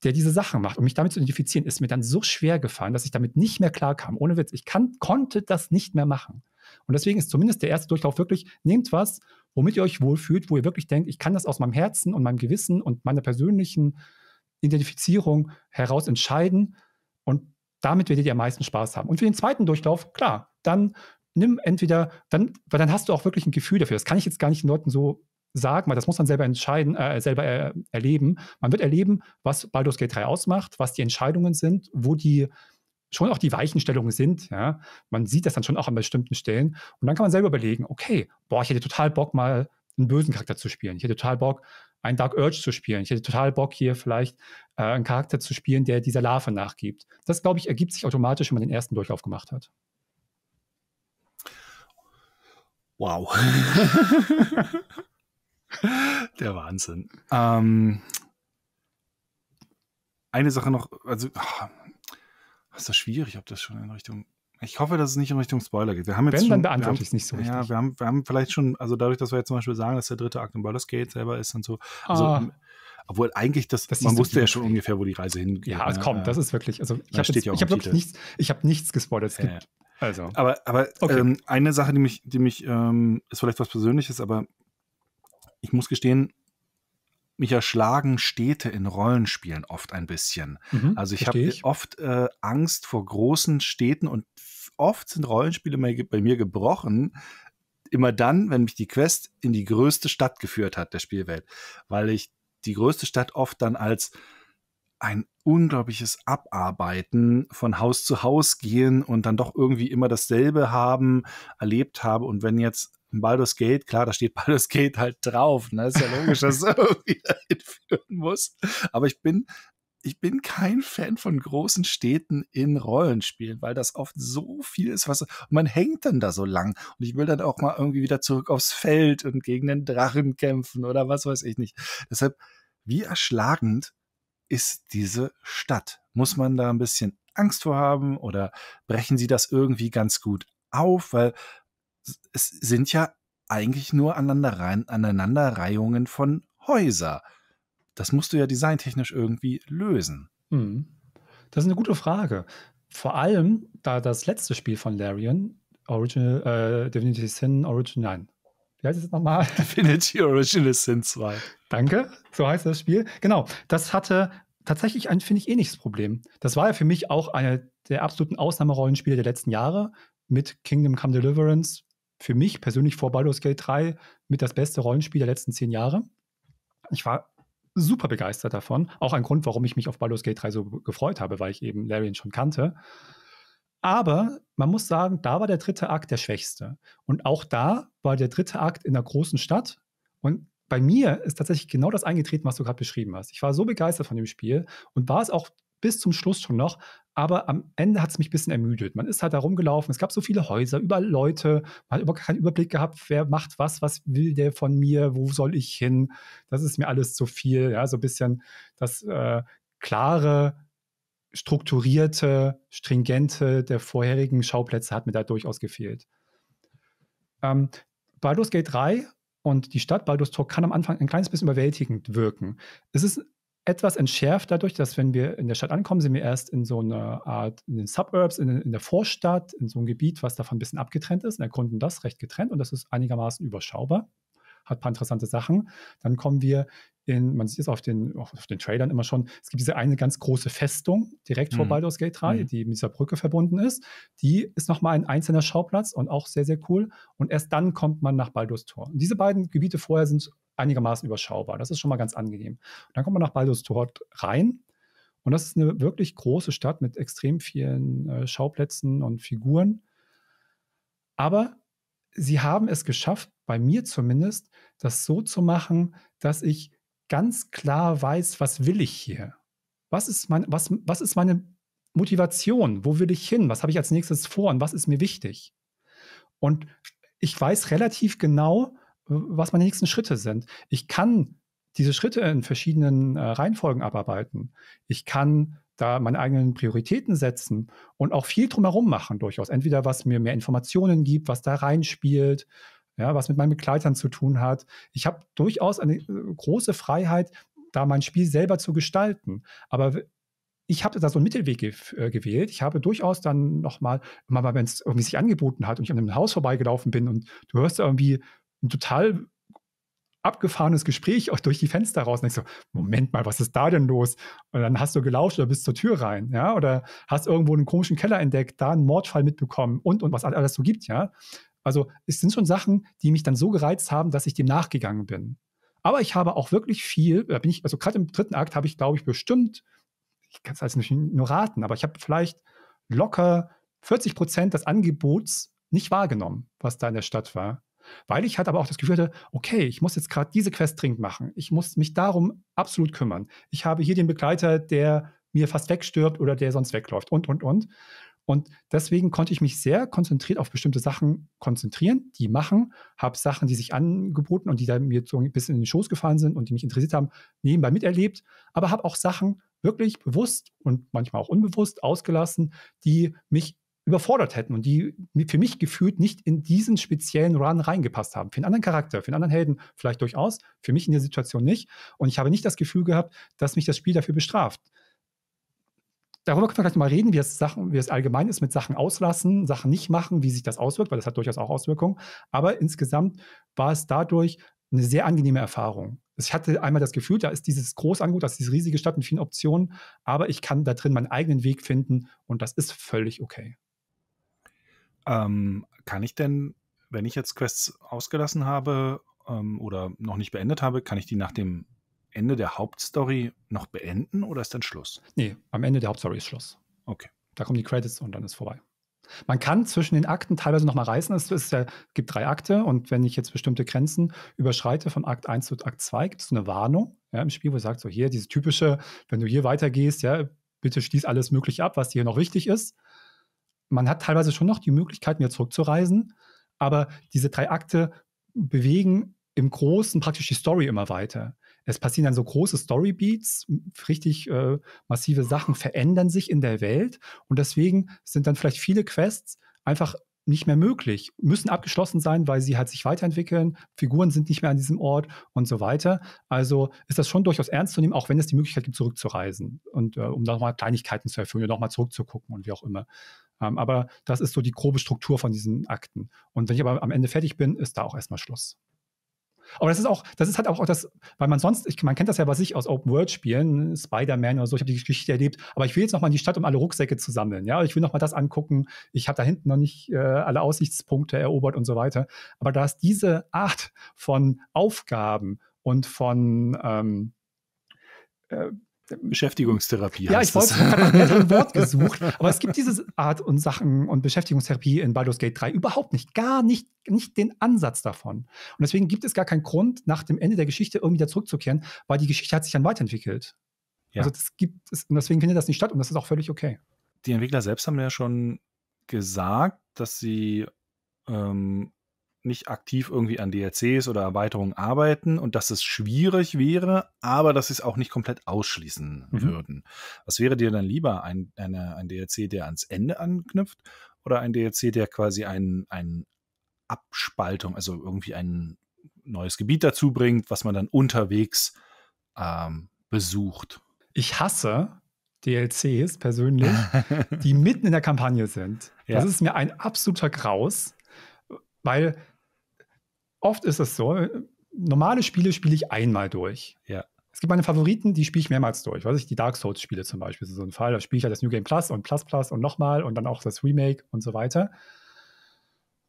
der diese Sachen macht. um mich damit zu identifizieren, ist mir dann so schwer gefallen, dass ich damit nicht mehr klarkam. Ohne Witz, ich kann, konnte das nicht mehr machen. Und deswegen ist zumindest der erste Durchlauf wirklich, nehmt was, womit ihr euch wohlfühlt, wo ihr wirklich denkt, ich kann das aus meinem Herzen und meinem Gewissen und meiner persönlichen Identifizierung heraus entscheiden. Und damit werdet ihr am meisten Spaß haben. Und für den zweiten Durchlauf, klar, dann nimm entweder, dann, weil dann hast du auch wirklich ein Gefühl dafür. Das kann ich jetzt gar nicht den Leuten so sagen, weil das muss man selber entscheiden, äh, selber er, äh, erleben. Man wird erleben, was Baldur's Gate 3 ausmacht, was die Entscheidungen sind, wo die schon auch die Weichenstellungen sind. Ja? Man sieht das dann schon auch an bestimmten Stellen. Und dann kann man selber überlegen, okay, boah, ich hätte total Bock, mal einen bösen Charakter zu spielen. Ich hätte total Bock, einen Dark Urge zu spielen. Ich hätte total Bock, hier vielleicht äh, einen Charakter zu spielen, der dieser Larve nachgibt. Das, glaube ich, ergibt sich automatisch, wenn man den ersten Durchlauf gemacht hat. Wow. [LAUGHS] [LAUGHS] Der Wahnsinn. Ähm, eine Sache noch, also ach, ist das schwierig, ob das schon in Richtung. Ich hoffe, dass es nicht in Richtung Spoiler geht. Wir haben jetzt Wenn, schon, dann beantworte ich es nicht so richtig. Ja, wir haben, wir haben vielleicht schon, also dadurch, dass wir jetzt zum Beispiel sagen, dass der dritte Akt im Baldur's Gate selber ist und so. Also, ah. Obwohl eigentlich das, das man wusste ja schon ungefähr, wo die Reise hingeht. Ja, ne? also kommt, das ist wirklich, also ich habe ja hab wirklich nichts, ich habe nichts gespoilert. Ja, ja. Also. Aber, aber okay. ähm, eine Sache, die mich, die mich, ähm, ist vielleicht was Persönliches, aber ich muss gestehen, mich erschlagen Städte in Rollenspielen oft ein bisschen. Mhm, also ich habe oft äh, Angst vor großen Städten und oft sind Rollenspiele bei mir gebrochen, immer dann, wenn mich die Quest in die größte Stadt geführt hat der Spielwelt, weil ich die größte Stadt oft dann als ein unglaubliches Abarbeiten von Haus zu Haus gehen und dann doch irgendwie immer dasselbe haben, erlebt habe. Und wenn jetzt Baldur's Gate, klar, da steht [LAUGHS] Baldur's Gate halt drauf. Ne? Ist ja logisch, dass er irgendwie [LAUGHS] dahin führen muss. Aber ich bin, ich bin kein Fan von großen Städten in Rollenspielen, weil das oft so viel ist, was man hängt dann da so lang. Und ich will dann auch mal irgendwie wieder zurück aufs Feld und gegen den Drachen kämpfen oder was weiß ich nicht. Deshalb, wie erschlagend ist diese Stadt? Muss man da ein bisschen Angst vor haben oder brechen sie das irgendwie ganz gut auf? Weil es sind ja eigentlich nur Aneinanderreihungen von Häuser. Das musst du ja designtechnisch irgendwie lösen. Mhm. Das ist eine gute Frage. Vor allem, da das letzte Spiel von Larian, Original, äh, Divinity Sin Original, nein, wie heißt es nochmal? [LAUGHS] Divinity Original Sin 2. Danke, so heißt das Spiel. Genau, das hatte tatsächlich ein, finde ich, ähnliches Problem. Das war ja für mich auch eine der absoluten Ausnahmerollenspiele der letzten Jahre mit Kingdom Come Deliverance, für mich persönlich vor Baldur's Gate 3 mit das beste Rollenspiel der letzten zehn Jahre. Ich war super begeistert davon. Auch ein Grund, warum ich mich auf Baldur's Gate 3 so gefreut habe, weil ich eben Larian schon kannte. Aber man muss sagen, da war der dritte Akt der schwächste. Und auch da war der dritte Akt in einer großen Stadt. Und bei mir ist tatsächlich genau das eingetreten, was du gerade beschrieben hast. Ich war so begeistert von dem Spiel und war es auch bis zum Schluss schon noch, aber am Ende hat es mich ein bisschen ermüdet. Man ist halt da rumgelaufen, es gab so viele Häuser, überall Leute, man hat überhaupt keinen Überblick gehabt, wer macht was, was will der von mir, wo soll ich hin. Das ist mir alles zu viel. Ja, so ein bisschen das äh, klare strukturierte, stringente der vorherigen Schauplätze hat mir da durchaus gefehlt. Ähm, Baldur's Gate 3 und die Stadt Baldur's Tor kann am Anfang ein kleines bisschen überwältigend wirken. Es ist etwas entschärft dadurch, dass wenn wir in der Stadt ankommen, sind wir erst in so einer Art, in den Suburbs, in, in der Vorstadt, in so einem Gebiet, was davon ein bisschen abgetrennt ist und erkunden das recht getrennt und das ist einigermaßen überschaubar hat ein paar interessante Sachen. Dann kommen wir in, man sieht es auf den, auf den Trailern immer schon, es gibt diese eine ganz große Festung direkt mhm. vor Baldur's Gate 3, mhm. die mit dieser Brücke verbunden ist. Die ist nochmal ein einzelner Schauplatz und auch sehr, sehr cool. Und erst dann kommt man nach Baldur's Tor. Und diese beiden Gebiete vorher sind einigermaßen überschaubar. Das ist schon mal ganz angenehm. Und dann kommt man nach Baldur's Tor rein. Und das ist eine wirklich große Stadt mit extrem vielen äh, Schauplätzen und Figuren. Aber sie haben es geschafft, bei mir zumindest, das so zu machen, dass ich ganz klar weiß, was will ich hier? Was ist, mein, was, was ist meine Motivation? Wo will ich hin? Was habe ich als nächstes vor und was ist mir wichtig? Und ich weiß relativ genau, was meine nächsten Schritte sind. Ich kann diese Schritte in verschiedenen äh, Reihenfolgen abarbeiten. Ich kann da meine eigenen Prioritäten setzen und auch viel drumherum machen durchaus. Entweder was mir mehr Informationen gibt, was da reinspielt, ja, was mit meinen Begleitern zu tun hat. Ich habe durchaus eine äh, große Freiheit, da mein Spiel selber zu gestalten. Aber ich habe da so einen Mittelweg äh, gewählt. Ich habe durchaus dann nochmal, mal, wenn es irgendwie sich angeboten hat und ich an einem Haus vorbeigelaufen bin und du hörst irgendwie ein total abgefahrenes Gespräch auch durch die Fenster raus. Und ich so, Moment mal, was ist da denn los? Und dann hast du gelauscht oder bist zur Tür rein, ja, oder hast irgendwo einen komischen Keller entdeckt, da einen Mordfall mitbekommen und, und was alles so gibt, ja. Also es sind schon Sachen, die mich dann so gereizt haben, dass ich dem nachgegangen bin. Aber ich habe auch wirklich viel, da bin ich, also gerade im dritten Akt habe ich, glaube ich, bestimmt, ich kann es also nicht nur raten, aber ich habe vielleicht locker 40 Prozent des Angebots nicht wahrgenommen, was da in der Stadt war. Weil ich halt aber auch das Gefühl hatte, okay, ich muss jetzt gerade diese Quest dringend machen. Ich muss mich darum absolut kümmern. Ich habe hier den Begleiter, der mir fast wegstirbt oder der sonst wegläuft und, und, und. Und deswegen konnte ich mich sehr konzentriert auf bestimmte Sachen konzentrieren, die machen, habe Sachen, die sich angeboten und die da mir so ein bisschen in den Schoß gefallen sind und die mich interessiert haben, nebenbei miterlebt, aber habe auch Sachen wirklich bewusst und manchmal auch unbewusst ausgelassen, die mich überfordert hätten und die für mich gefühlt nicht in diesen speziellen Run reingepasst haben. Für einen anderen Charakter, für einen anderen Helden vielleicht durchaus, für mich in der Situation nicht. Und ich habe nicht das Gefühl gehabt, dass mich das Spiel dafür bestraft. Darüber können wir gleich mal reden, wie es, Sachen, wie es allgemein ist mit Sachen auslassen, Sachen nicht machen, wie sich das auswirkt, weil das hat durchaus auch Auswirkungen. Aber insgesamt war es dadurch eine sehr angenehme Erfahrung. Ich hatte einmal das Gefühl, da ist dieses Großangebot, das ist diese riesige Stadt mit vielen Optionen, aber ich kann da drin meinen eigenen Weg finden und das ist völlig okay. Ähm, kann ich denn, wenn ich jetzt Quests ausgelassen habe ähm, oder noch nicht beendet habe, kann ich die nach dem Ende der Hauptstory noch beenden oder ist dann Schluss? Nee, am Ende der Hauptstory ist Schluss. Okay. Da kommen die Credits und dann ist vorbei. Man kann zwischen den Akten teilweise nochmal reißen. Es ja, gibt drei Akte und wenn ich jetzt bestimmte Grenzen überschreite von Akt 1 zu Akt 2, gibt es eine Warnung ja, im Spiel, wo sagt so hier dieses typische, wenn du hier weitergehst, ja, bitte schließ alles möglich ab, was dir noch wichtig ist man hat teilweise schon noch die Möglichkeit, wieder zurückzureisen, aber diese drei Akte bewegen im Großen praktisch die Story immer weiter. Es passieren dann so große Storybeats, richtig äh, massive Sachen verändern sich in der Welt und deswegen sind dann vielleicht viele Quests einfach nicht mehr möglich, müssen abgeschlossen sein, weil sie halt sich weiterentwickeln, Figuren sind nicht mehr an diesem Ort und so weiter. Also ist das schon durchaus ernst zu nehmen, auch wenn es die Möglichkeit gibt, zurückzureisen und äh, um nochmal Kleinigkeiten zu erfüllen und nochmal zurückzugucken und wie auch immer. Ähm, aber das ist so die grobe Struktur von diesen Akten. Und wenn ich aber am Ende fertig bin, ist da auch erstmal Schluss. Aber das ist auch, das ist halt auch das, weil man sonst, ich, man kennt das ja bei sich aus Open-World-Spielen, Spider-Man oder so, ich habe die Geschichte erlebt, aber ich will jetzt nochmal in die Stadt, um alle Rucksäcke zu sammeln, ja, ich will nochmal das angucken, ich habe da hinten noch nicht äh, alle Aussichtspunkte erobert und so weiter. Aber da ist diese Art von Aufgaben und von ähm, äh, Beschäftigungstherapie. Ja, ich wollte ein Wort [LAUGHS] gesucht, aber es gibt diese Art und Sachen und Beschäftigungstherapie in Baldur's Gate 3 überhaupt nicht, gar nicht, nicht den Ansatz davon. Und deswegen gibt es gar keinen Grund, nach dem Ende der Geschichte irgendwie da zurückzukehren, weil die Geschichte hat sich dann weiterentwickelt. Ja. Also das gibt es, und deswegen findet das nicht statt und das ist auch völlig okay. Die Entwickler selbst haben ja schon gesagt, dass sie ähm, nicht aktiv irgendwie an DLCs oder Erweiterungen arbeiten und dass es schwierig wäre, aber dass sie es auch nicht komplett ausschließen mhm. würden. Was wäre dir dann lieber, ein, eine, ein DLC, der ans Ende anknüpft oder ein DLC, der quasi eine einen Abspaltung, also irgendwie ein neues Gebiet dazu bringt, was man dann unterwegs ähm, besucht? Ich hasse DLCs persönlich, die mitten in der Kampagne sind. [LAUGHS] Ja. Das ist mir ein absoluter Graus. Weil oft ist es so, normale Spiele spiele ich einmal durch. Ja. Es gibt meine Favoriten, die spiele ich mehrmals durch. Was ich, die Dark Souls-Spiele zum Beispiel, so ein Fall. Da spiele ich ja halt das New Game Plus und Plus Plus und nochmal und dann auch das Remake und so weiter.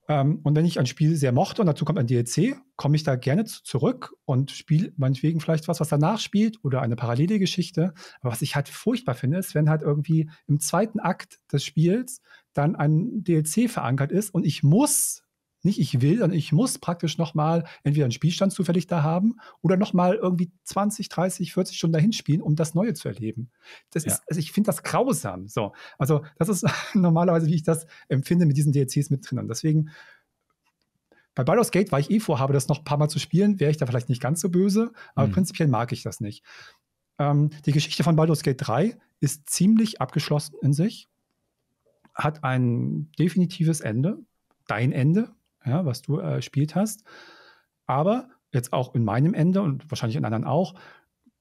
Ähm, und wenn ich ein Spiel sehr mochte und dazu kommt ein DLC, komme ich da gerne zu, zurück und spiele meinetwegen vielleicht was, was danach spielt oder eine parallele Geschichte. Aber was ich halt furchtbar finde, ist, wenn halt irgendwie im zweiten Akt des Spiels dann ein DLC verankert ist und ich muss nicht ich will, sondern ich muss praktisch nochmal entweder einen Spielstand zufällig da haben oder nochmal irgendwie 20, 30, 40 Stunden dahin spielen, um das Neue zu erleben. Das ja. ist, also ich finde das grausam. So, also das ist [LAUGHS] normalerweise, wie ich das empfinde mit diesen DLCs mit drin. Und Deswegen bei Baldur's Gate, weil ich eh vorhabe, das noch ein paar Mal zu spielen, wäre ich da vielleicht nicht ganz so böse, aber mhm. prinzipiell mag ich das nicht. Ähm, die Geschichte von Baldur's Gate 3 ist ziemlich abgeschlossen in sich, hat ein definitives Ende, dein Ende, ja, was du äh, erspielt äh, hast. Aber jetzt auch in meinem Ende und wahrscheinlich in anderen auch,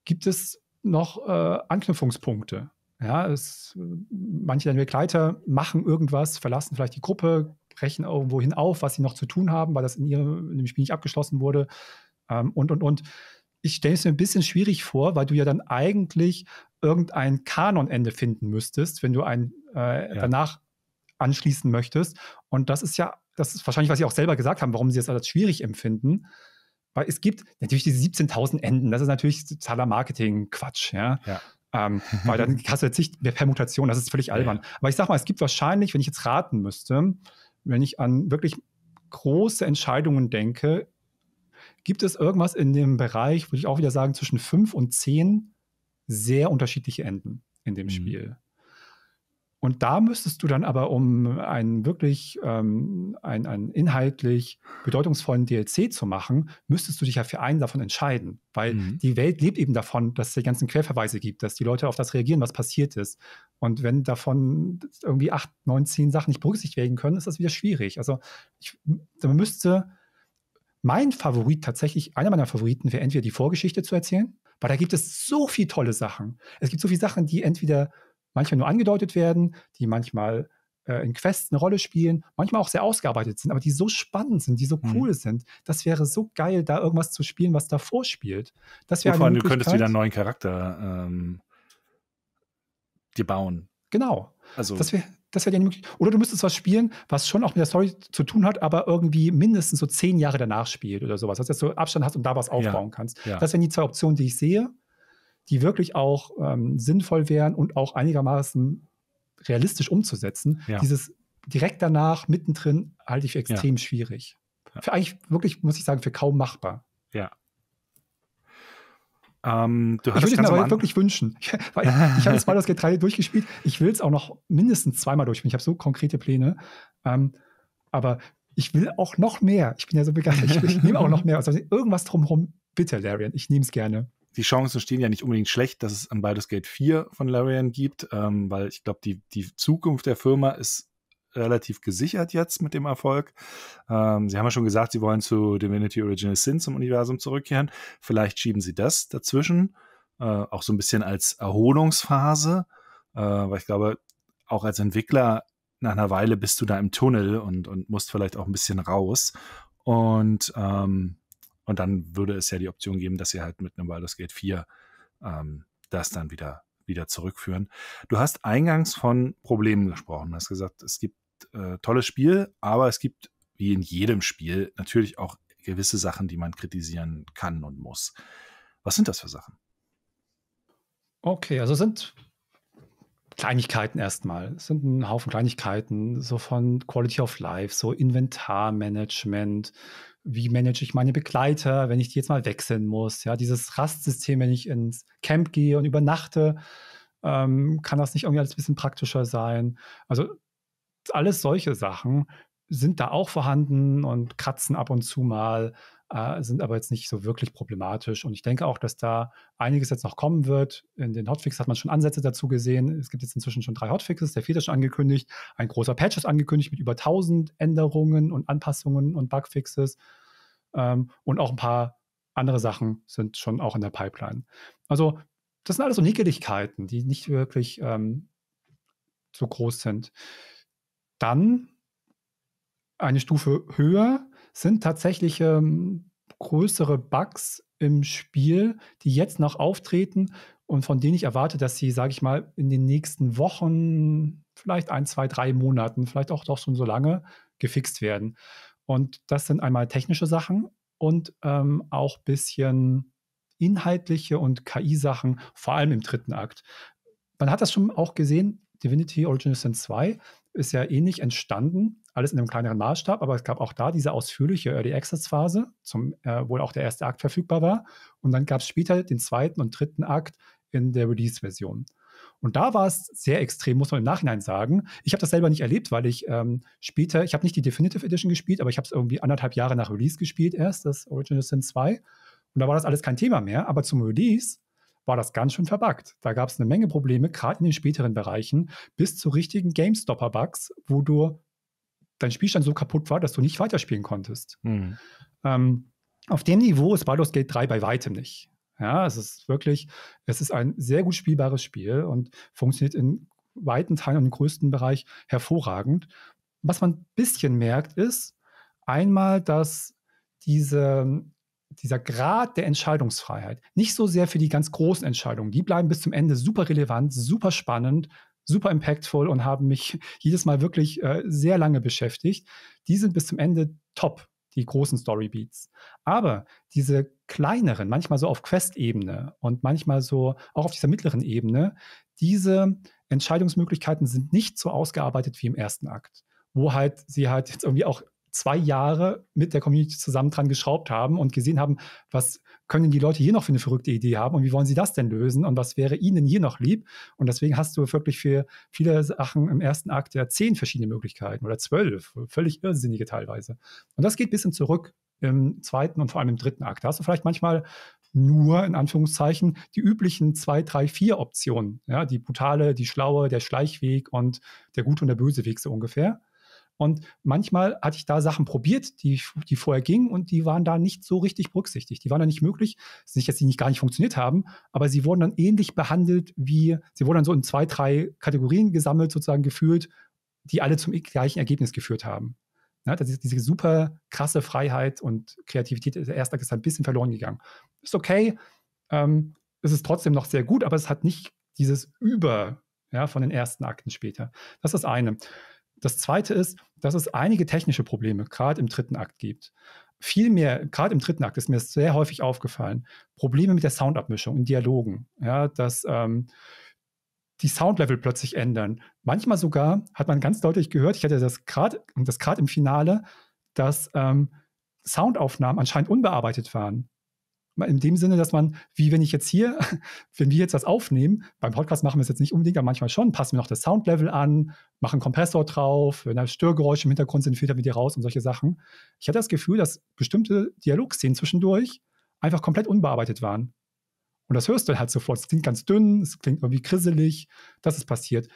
gibt es noch äh, Anknüpfungspunkte. Ja, es, manche deine Begleiter machen irgendwas, verlassen vielleicht die Gruppe, brechen irgendwohin auf, was sie noch zu tun haben, weil das in, ihrem, in dem Spiel nicht abgeschlossen wurde ähm, und, und, und. Ich stelle es mir ein bisschen schwierig vor, weil du ja dann eigentlich irgendein Kanonende finden müsstest, wenn du ein äh, ja. danach anschließen möchtest. Und das ist ja das ist wahrscheinlich, was Sie auch selber gesagt haben, warum Sie das als schwierig empfinden. Weil es gibt natürlich diese 17.000 Enden, das ist natürlich totaler Marketing-Quatsch, ja. ja. Ähm, weil dann [LAUGHS] hast du jetzt nicht mehr Permutation, das ist völlig albern. Ja. Aber ich sag mal, es gibt wahrscheinlich, wenn ich jetzt raten müsste, wenn ich an wirklich große Entscheidungen denke, gibt es irgendwas in dem Bereich, würde ich auch wieder sagen, zwischen fünf und zehn sehr unterschiedliche Enden in dem mhm. Spiel. Und da müsstest du dann aber, um einen wirklich ähm, einen, einen inhaltlich bedeutungsvollen DLC zu machen, müsstest du dich ja für einen davon entscheiden. Weil mhm. die Welt lebt eben davon, dass es die ganzen Querverweise gibt, dass die Leute auf das reagieren, was passiert ist. Und wenn davon irgendwie acht, neun, zehn Sachen nicht berücksichtigt werden können, ist das wieder schwierig. Also ich, man müsste mein Favorit tatsächlich, einer meiner Favoriten wäre entweder die Vorgeschichte zu erzählen, weil da gibt es so viele tolle Sachen. Es gibt so viele Sachen, die entweder manchmal nur angedeutet werden, die manchmal äh, in Quests eine Rolle spielen, manchmal auch sehr ausgearbeitet sind, aber die so spannend sind, die so mhm. cool mhm. sind. Das wäre so geil, da irgendwas zu spielen, was davor spielt. Das wäre Vor du könntest wieder einen neuen Charakter ähm, dir bauen. Genau. Also. Das wäre das wäre ja möglich. Oder du müsstest was spielen, was schon auch mit der Story zu tun hat, aber irgendwie mindestens so zehn Jahre danach spielt oder sowas. dass du Abstand hast und da was aufbauen ja, kannst. Ja. Das wären die zwei Optionen, die ich sehe die wirklich auch ähm, sinnvoll wären und auch einigermaßen realistisch umzusetzen. Ja. Dieses direkt danach, mittendrin, halte ich für extrem ja. schwierig. Ja. Für eigentlich wirklich, muss ich sagen, für kaum machbar. Ja. Ähm, ich würde es mir aber wirklich wünschen. Ich, [LAUGHS] weil ich, ich habe jetzt mal das Getreide durchgespielt. Ich will es auch noch mindestens zweimal durchspielen. Ich habe so konkrete Pläne. Ähm, aber ich will auch noch mehr. Ich bin ja so begeistert. Ich, ich nehme auch noch mehr. Also irgendwas drumherum. Bitte, Larian, ich nehme es gerne die Chancen stehen ja nicht unbedingt schlecht, dass es ein Baldur's Gate 4 von Larian gibt, ähm, weil ich glaube, die, die Zukunft der Firma ist relativ gesichert jetzt mit dem Erfolg. Ähm, sie haben ja schon gesagt, sie wollen zu Divinity Original Sin zum Universum zurückkehren. Vielleicht schieben sie das dazwischen, äh, auch so ein bisschen als Erholungsphase, äh, weil ich glaube, auch als Entwickler nach einer Weile bist du da im Tunnel und, und musst vielleicht auch ein bisschen raus. Und ähm, und dann würde es ja die Option geben, dass sie halt mit einem Baldur's Gate 4 ähm, das dann wieder, wieder zurückführen. Du hast eingangs von Problemen gesprochen. Du hast gesagt, es gibt äh, tolles Spiel, aber es gibt wie in jedem Spiel natürlich auch gewisse Sachen, die man kritisieren kann und muss. Was sind das für Sachen? Okay, also sind Kleinigkeiten erstmal. Es sind ein Haufen Kleinigkeiten, so von Quality of Life, so Inventarmanagement, wie manage ich meine Begleiter, wenn ich die jetzt mal wechseln muss. Ja, dieses Rastsystem, wenn ich ins Camp gehe und übernachte, ähm, kann das nicht irgendwie alles ein bisschen praktischer sein. Also alles solche Sachen sind da auch vorhanden und kratzen ab und zu mal äh, sind aber jetzt nicht so wirklich problematisch. Und ich denke auch, dass da einiges jetzt noch kommen wird. In den Hotfix hat man schon Ansätze dazu gesehen. Es gibt jetzt inzwischen schon drei Hotfixes, der vierte ist schon angekündigt. Ein großer Patch ist angekündigt mit über 1000 Änderungen und Anpassungen und Bugfixes. Ähm, und auch ein paar andere Sachen sind schon auch in der Pipeline. Also das sind alles so Nickeligkeiten, die nicht wirklich ähm, so groß sind. Dann eine Stufe höher sind tatsächlich ähm, größere Bugs im Spiel, die jetzt noch auftreten und von denen ich erwarte, dass sie, sage ich mal, in den nächsten Wochen, vielleicht ein, zwei, drei Monaten, vielleicht auch doch schon so lange gefixt werden. Und das sind einmal technische Sachen und ähm, auch bisschen inhaltliche und KI-Sachen, vor allem im dritten Akt. Man hat das schon auch gesehen, Divinity Original Sin 2 ist ja ähnlich entstanden, alles in einem kleineren Maßstab, aber es gab auch da diese ausführliche Early Access Phase, zum, äh, wohl auch der erste Akt verfügbar war. Und dann gab es später den zweiten und dritten Akt in der Release-Version. Und da war es sehr extrem, muss man im Nachhinein sagen. Ich habe das selber nicht erlebt, weil ich ähm, später, ich habe nicht die Definitive Edition gespielt, aber ich habe es irgendwie anderthalb Jahre nach Release gespielt erst, das Original Sin 2. Und da war das alles kein Thema mehr. Aber zum Release war das ganz schön verbuggt. Da gab es eine Menge Probleme, gerade in den späteren Bereichen, bis zu richtigen GameStopper-Bugs, wo du dein Spielstand so kaputt war, dass du nicht weiterspielen konntest. Mhm. Ähm, auf dem Niveau ist Baldur's Gate 3 bei weitem nicht. Ja, es ist wirklich, es ist ein sehr gut spielbares Spiel und funktioniert in weiten Teilen und im größten Bereich hervorragend. Was man ein bisschen merkt, ist einmal, dass diese, dieser Grad der Entscheidungsfreiheit nicht so sehr für die ganz großen Entscheidungen, die bleiben bis zum Ende super relevant, super spannend, super impactful und haben mich [LAUGHS] jedes Mal wirklich äh, sehr lange beschäftigt. Die sind bis zum Ende top, die großen Storybeats. Aber diese kleineren, manchmal so auf Quest-Ebene und manchmal so auch auf dieser mittleren Ebene, diese Entscheidungsmöglichkeiten sind nicht so ausgearbeitet wie im ersten Akt, wo halt sie halt jetzt irgendwie auch zwei Jahre mit der Community zusammen dran geschraubt haben und gesehen haben, was können die Leute hier noch für eine verrückte Idee haben und wie wollen sie das denn lösen und was wäre ihnen hier noch lieb. Und deswegen hast du wirklich für viele Sachen im ersten Akt ja zehn verschiedene Möglichkeiten oder zwölf, völlig irrsinnige teilweise. Und das geht ein bisschen zurück im zweiten und vor allem im dritten Akt. Da hast du vielleicht manchmal nur in Anführungszeichen die üblichen zwei, drei, vier Optionen. Ja, die brutale, die schlaue, der Schleichweg und der gute und der böse Weg so ungefähr. Und manchmal hatte ich da Sachen probiert, die, die vorher gingen und die waren da nicht so richtig berücksichtigt. Die waren da nicht möglich. Es ist nicht, dass die nicht gar nicht funktioniert haben, aber sie wurden dann ähnlich behandelt wie, sie wurden dann so in zwei, drei Kategorien gesammelt, sozusagen gefühlt, die alle zum gleichen Ergebnis geführt haben. Ja, das ist diese super krasse Freiheit und Kreativität der Erstag ist ein bisschen verloren gegangen. Ist okay, ähm, es ist trotzdem noch sehr gut, aber es hat nicht dieses Über ja, von den ersten Akten später. Das ist das eine. Das Zweite ist, dass es einige technische Probleme gerade im dritten Akt gibt. Vielmehr, gerade im dritten Akt ist mir sehr häufig aufgefallen, Probleme mit der Soundabmischung in Dialogen. Ja, dass ähm, die Soundlevel plötzlich ändern. Manchmal sogar hat man ganz deutlich gehört, ich hatte das gerade das im Finale, dass ähm, Soundaufnahmen anscheinend unbearbeitet waren in dem Sinne, dass man, wie wenn ich jetzt hier, [LAUGHS] wenn wir jetzt was aufnehmen, beim Podcast machen wir es jetzt nicht unbedingt, aber manchmal schon, passen wir noch das Soundlevel an, machen Kompressor drauf, wenn da Störgeräusche im Hintergrund sind, filtern wir die raus und solche Sachen. Ich hatte das Gefühl, dass bestimmte Dialogszenen zwischendurch einfach komplett unbearbeitet waren. Und das hörst du halt sofort. Es klingt ganz dünn, es klingt irgendwie krisselig, das ist passiert.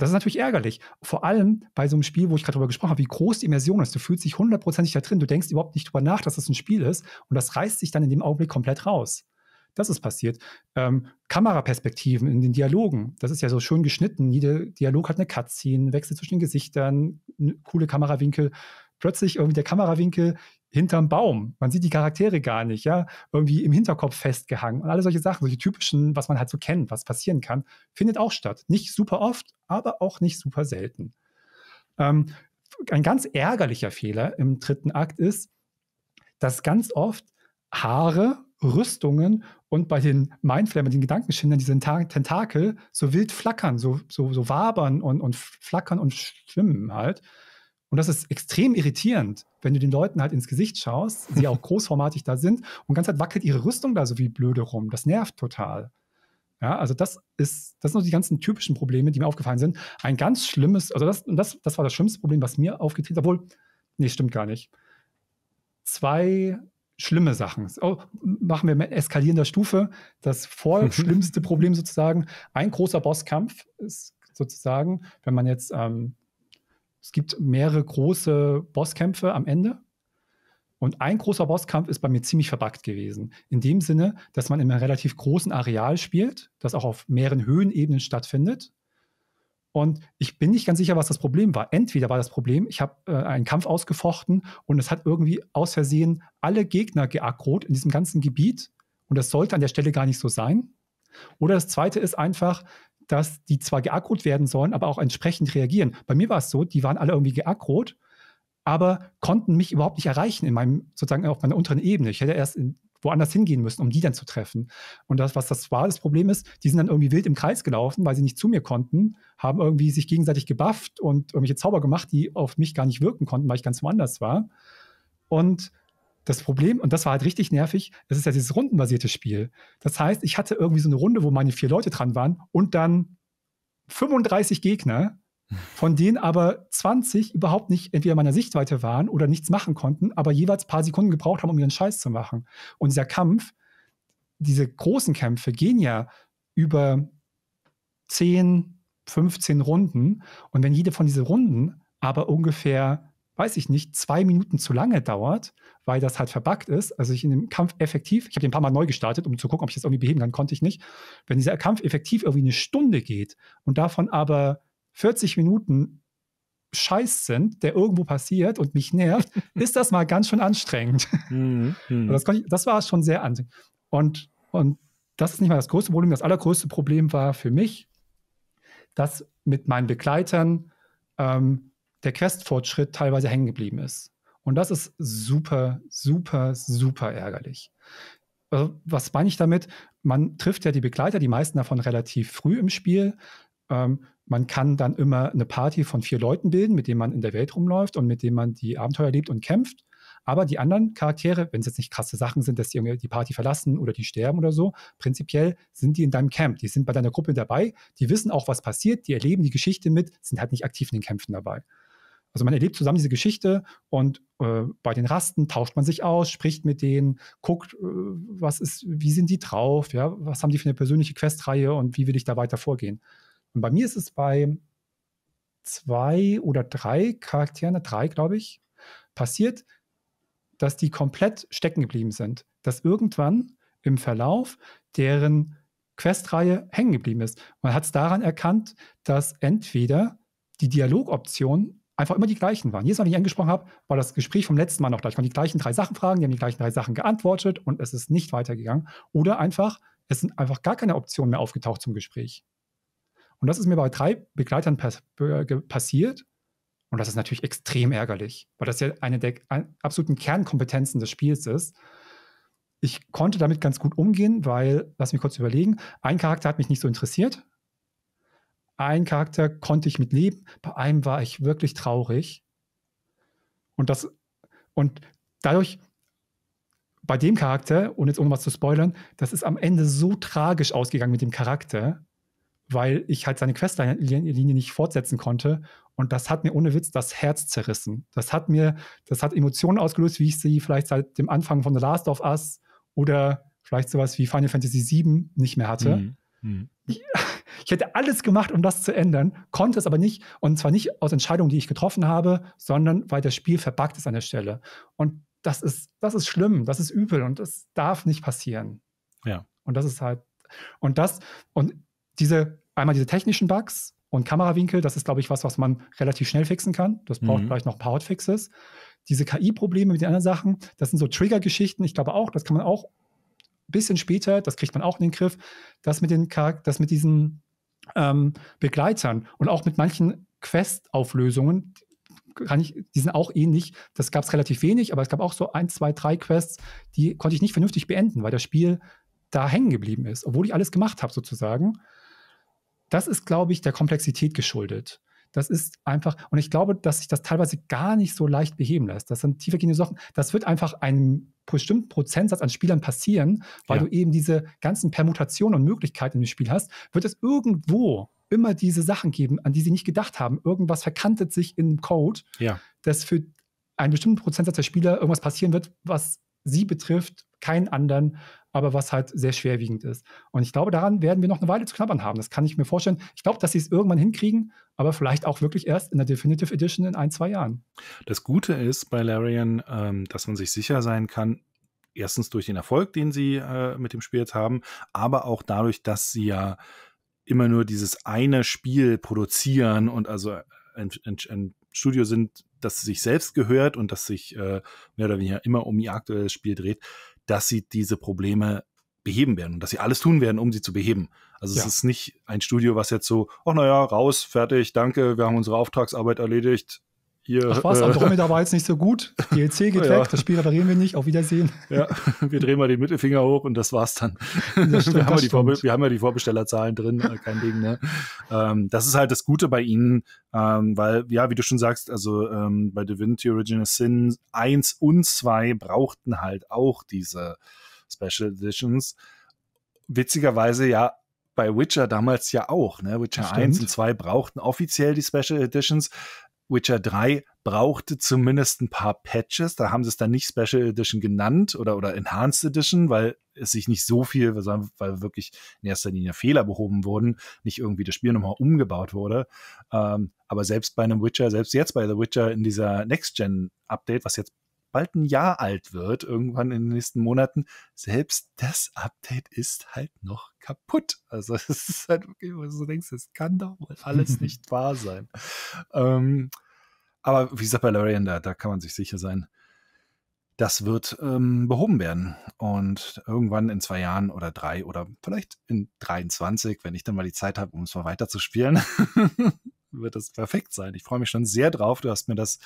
Das ist natürlich ärgerlich. Vor allem bei so einem Spiel, wo ich gerade drüber gesprochen habe, wie groß die Immersion ist. Du fühlst dich hundertprozentig da drin. Du denkst überhaupt nicht drüber nach, dass das ein Spiel ist. Und das reißt sich dann in dem Augenblick komplett raus. Das ist passiert. Ähm, Kameraperspektiven in den Dialogen. Das ist ja so schön geschnitten. Jeder Dialog hat eine Cutscene, Wechsel zwischen den Gesichtern, coole Kamerawinkel. Plötzlich irgendwie der Kamerawinkel hinterm Baum. Man sieht die Charaktere gar nicht, ja, irgendwie im Hinterkopf festgehangen und alle solche Sachen, solche typischen, was man halt so kennt, was passieren kann, findet auch statt. Nicht super oft, aber auch nicht super selten. Ähm, ein ganz ärgerlicher Fehler im dritten Akt ist, dass ganz oft Haare, Rüstungen und bei den Mindflayer, bei den Gedankenschindern, diese Tentakel so wild flackern, so, so, so wabern und, und flackern und schwimmen halt. Und das ist extrem irritierend, wenn du den Leuten halt ins Gesicht schaust, die auch [LAUGHS] großformatig da sind und ganz halt wackelt ihre Rüstung da so wie blöde rum. Das nervt total. Ja, also das ist, das sind so die ganzen typischen Probleme, die mir aufgefallen sind. Ein ganz schlimmes, also das, das, das war das schlimmste Problem, was mir aufgetreten ist, obwohl, nee, stimmt gar nicht. Zwei schlimme Sachen. Oh, machen wir mit eskalierender Stufe das vorschlimmste [LAUGHS] Problem sozusagen. Ein großer Bosskampf ist sozusagen, wenn man jetzt ähm, es gibt mehrere große Bosskämpfe am Ende. Und ein großer Bosskampf ist bei mir ziemlich verbackt gewesen. In dem Sinne, dass man in einem relativ großen Areal spielt, das auch auf mehreren Höhenebenen stattfindet. Und ich bin nicht ganz sicher, was das Problem war. Entweder war das Problem, ich habe äh, einen Kampf ausgefochten und es hat irgendwie aus Versehen alle Gegner geaggrot in diesem ganzen Gebiet. Und das sollte an der Stelle gar nicht so sein. Oder das zweite ist einfach, dass die zwar geagrot werden sollen, aber auch entsprechend reagieren. Bei mir war es so, die waren alle irgendwie geagrot, aber konnten mich überhaupt nicht erreichen in meinem, sozusagen auf meiner unteren Ebene. Ich hätte erst in, woanders hingehen müssen, um die dann zu treffen. Und das, was das war, das Problem ist, die sind dann irgendwie wild im Kreis gelaufen, weil sie nicht zu mir konnten, haben irgendwie sich gegenseitig gebufft und irgendwelche Zauber gemacht, die auf mich gar nicht wirken konnten, weil ich ganz woanders war. Und das Problem, und das war halt richtig nervig, es ist ja dieses rundenbasierte Spiel. Das heißt, ich hatte irgendwie so eine Runde, wo meine vier Leute dran waren und dann 35 Gegner, [LAUGHS] von denen aber 20 überhaupt nicht entweder meiner Sichtweite waren oder nichts machen konnten, aber jeweils ein paar Sekunden gebraucht haben, um ihren Scheiß zu machen. Und dieser Kampf, diese großen Kämpfe gehen ja über 10, 15 Runden. Und wenn jede von diesen Runden aber ungefähr weiß ich nicht, zwei Minuten zu lange dauert, weil das halt verbuggt ist. Also ich in dem Kampf effektiv, ich habe den ein paar Mal neu gestartet, um zu gucken, ob ich das irgendwie beheben kann, konnte ich nicht. Wenn dieser Kampf effektiv irgendwie eine Stunde geht und davon aber 40 Minuten Scheiß sind, der irgendwo passiert und mich nervt, [LAUGHS] ist das mal ganz schön anstrengend. Mhm, mhm. das, ich, das, war schon sehr anstrengend. Und, und das ist nicht mal das größte Problem. Das allergrößte Problem war für mich, dass mit meinen Begleitern ähm, der Questfortschritt fortschritt teilweise hängen geblieben ist. Und das ist super, super, super ärgerlich. Also, was meine ich damit? Man trifft ja die Begleiter, die meisten davon relativ früh im Spiel. Ähm, man kann dann immer eine Party von vier Leuten bilden, mit denen man in der Welt rumläuft und mit denen man die Abenteuer lebt und kämpft. Aber die anderen Charaktere, wenn es jetzt nicht krasse Sachen sind, dass die die Party verlassen oder die sterben oder so, prinzipiell sind die in deinem Camp. Die sind bei deiner Gruppe dabei, die wissen auch, was passiert, die erleben die Geschichte mit, sind halt nicht aktiv in den Kämpfen dabei. Also man erlebt zusammen diese Geschichte und äh, bei den Rasten tauscht man sich aus, spricht mit denen, guckt, äh, was ist, wie sind die drauf, ja, was haben die für eine persönliche Questreihe und wie will ich da weiter vorgehen. Und bei mir ist es bei zwei oder drei Charakteren, drei glaube ich, passiert, dass die komplett stecken geblieben sind, dass irgendwann im Verlauf deren Questreihe hängen geblieben ist. Man hat es daran erkannt, dass entweder die Dialogoption einfach immer die gleichen waren. Jedes Mal, wenn ich angesprochen habe, war das Gespräch vom letzten Mal noch da. Ich konnte die gleichen drei Sachen fragen, die haben die gleichen drei Sachen geantwortet und es ist nicht weitergegangen. Oder einfach, es sind einfach gar keine Optionen mehr aufgetaucht zum Gespräch. Und das ist mir bei drei Begleitern pass passiert. Und das ist natürlich extrem ärgerlich, weil das ja eine der absoluten Kernkompetenzen des Spiels ist. Ich konnte damit ganz gut umgehen, weil, lass mich kurz überlegen, ein Charakter hat mich nicht so interessiert, ein Charakter konnte ich mit leben, bei einem war ich wirklich traurig. Und das und dadurch bei dem Charakter, und jetzt ohne was zu spoilern, das ist am Ende so tragisch ausgegangen mit dem Charakter, weil ich halt seine Questlinie nicht fortsetzen konnte. Und das hat mir ohne Witz das Herz zerrissen. Das hat mir, das hat Emotionen ausgelöst, wie ich sie vielleicht seit dem Anfang von The Last of Us oder vielleicht sowas wie Final Fantasy VII nicht mehr hatte. Mhm. Hm. Ich, hätte alles gemacht, um das zu ändern, konnte es aber nicht. Und zwar nicht aus Entscheidungen, die ich getroffen habe, sondern weil das Spiel verbuggt ist an der Stelle. Und das ist, das ist schlimm, das ist übel und das darf nicht passieren. Ja. Und das ist halt, und das, und diese, einmal diese technischen Bugs und Kamerawinkel, das ist, glaube ich, was, was man relativ schnell fixen kann. Das braucht mhm. vielleicht noch ein paar Hotfixes. Diese KI-Probleme mit den anderen Sachen, das sind so Trigger-Geschichten. Ich glaube auch, das kann man auch bisschen später, das kriegt man auch in den Griff, das mit den das mit diesen ähm, Begleitern und auch mit manchen Quest-Auflösungen, kann ich, die sind auch ähnlich. Das gab es relativ wenig, aber es gab auch so ein, zwei, drei Quests, die konnte ich nicht vernünftig beenden, weil das Spiel da hängen geblieben ist, obwohl ich alles gemacht habe sozusagen. Das ist, glaube ich, der Komplexität geschuldet. Das ist einfach, und ich glaube, dass sich das teilweise gar nicht so leicht beheben lässt. Das sind tiefergehende Sachen. Das wird einfach einem bestimmten Prozentsatz an Spielern passieren, weil ja. du eben diese ganzen Permutationen und Möglichkeiten im Spiel hast, wird es irgendwo immer diese Sachen geben, an die sie nicht gedacht haben. Irgendwas verkantet sich im Code, ja. dass für einen bestimmten Prozentsatz der Spieler irgendwas passieren wird, was sie betrifft, keinen anderen aber was halt sehr schwerwiegend ist. Und ich glaube, daran werden wir noch eine Weile zu knabbern haben. Das kann ich mir vorstellen. Ich glaube, dass sie es irgendwann hinkriegen, aber vielleicht auch wirklich erst in der Definitive Edition in ein, zwei Jahren. Das Gute ist bei Larian, ähm, dass man sich sicher sein kann, erstens durch den Erfolg, den sie äh, mit dem Spiel jetzt haben, aber auch dadurch, dass sie ja immer nur dieses eine Spiel produzieren und also ein, ein, ein Studio sind, das sich selbst gehört und das sich äh, mehr oder weniger immer um ihr aktuelles Spiel dreht, dass sie diese Probleme beheben werden und dass sie alles tun werden, um sie zu beheben. Also ja. es ist nicht ein Studio, was jetzt so, oh naja, raus, fertig, danke, wir haben unsere Auftragsarbeit erledigt, Ihr, Ach was, äh, Andromeda war jetzt nicht so gut. [LAUGHS] DLC geht ja. weg, das Spiel reparieren wir nicht. Auf Wiedersehen. Ja, wir drehen mal den Mittelfinger hoch und das war's dann. Das stimmt, [LAUGHS] wir, haben ja wir, haben ja die Vorbestellerzahlen drin, äh, kein Ding. Ne? Ähm, das ist halt das Gute bei ihnen, ähm, weil, ja, wie du schon sagst, also ähm, bei Divinity Original Sin 1 und 2 brauchten halt auch diese Special Editions. Witzigerweise ja bei Witcher damals ja auch. Ne? Witcher Stimmt. 1 und 2 brauchten offiziell die Special Editions. Witcher 3 brauchte zumindest ein paar Patches. Da haben sie es dann nicht Special Edition genannt oder, oder Enhanced Edition, weil es sich nicht so viel, weil wirklich in erster Linie Fehler behoben wurden, nicht irgendwie das Spiel nochmal umgebaut wurde. Ähm, aber selbst bei einem Witcher, selbst jetzt bei The Witcher in dieser Next-Gen-Update, was jetzt bald ein Jahr alt wird, irgendwann in den nächsten Monaten, selbst das Update ist halt noch kaputt. Also [LAUGHS] es ist halt wirklich, wo du so denkst, das kann doch wohl alles [LAUGHS] nicht wahr sein. Ähm, aber wie gesagt, bei Larian, da, da kann man sich sicher sein, das wird ähm, behoben werden. Und irgendwann in zwei Jahren oder drei oder vielleicht in 23, wenn ich dann mal die Zeit habe, um es mal weiterzuspielen, [LAUGHS] wird das perfekt sein. Ich freue mich schon sehr drauf. Du hast mir das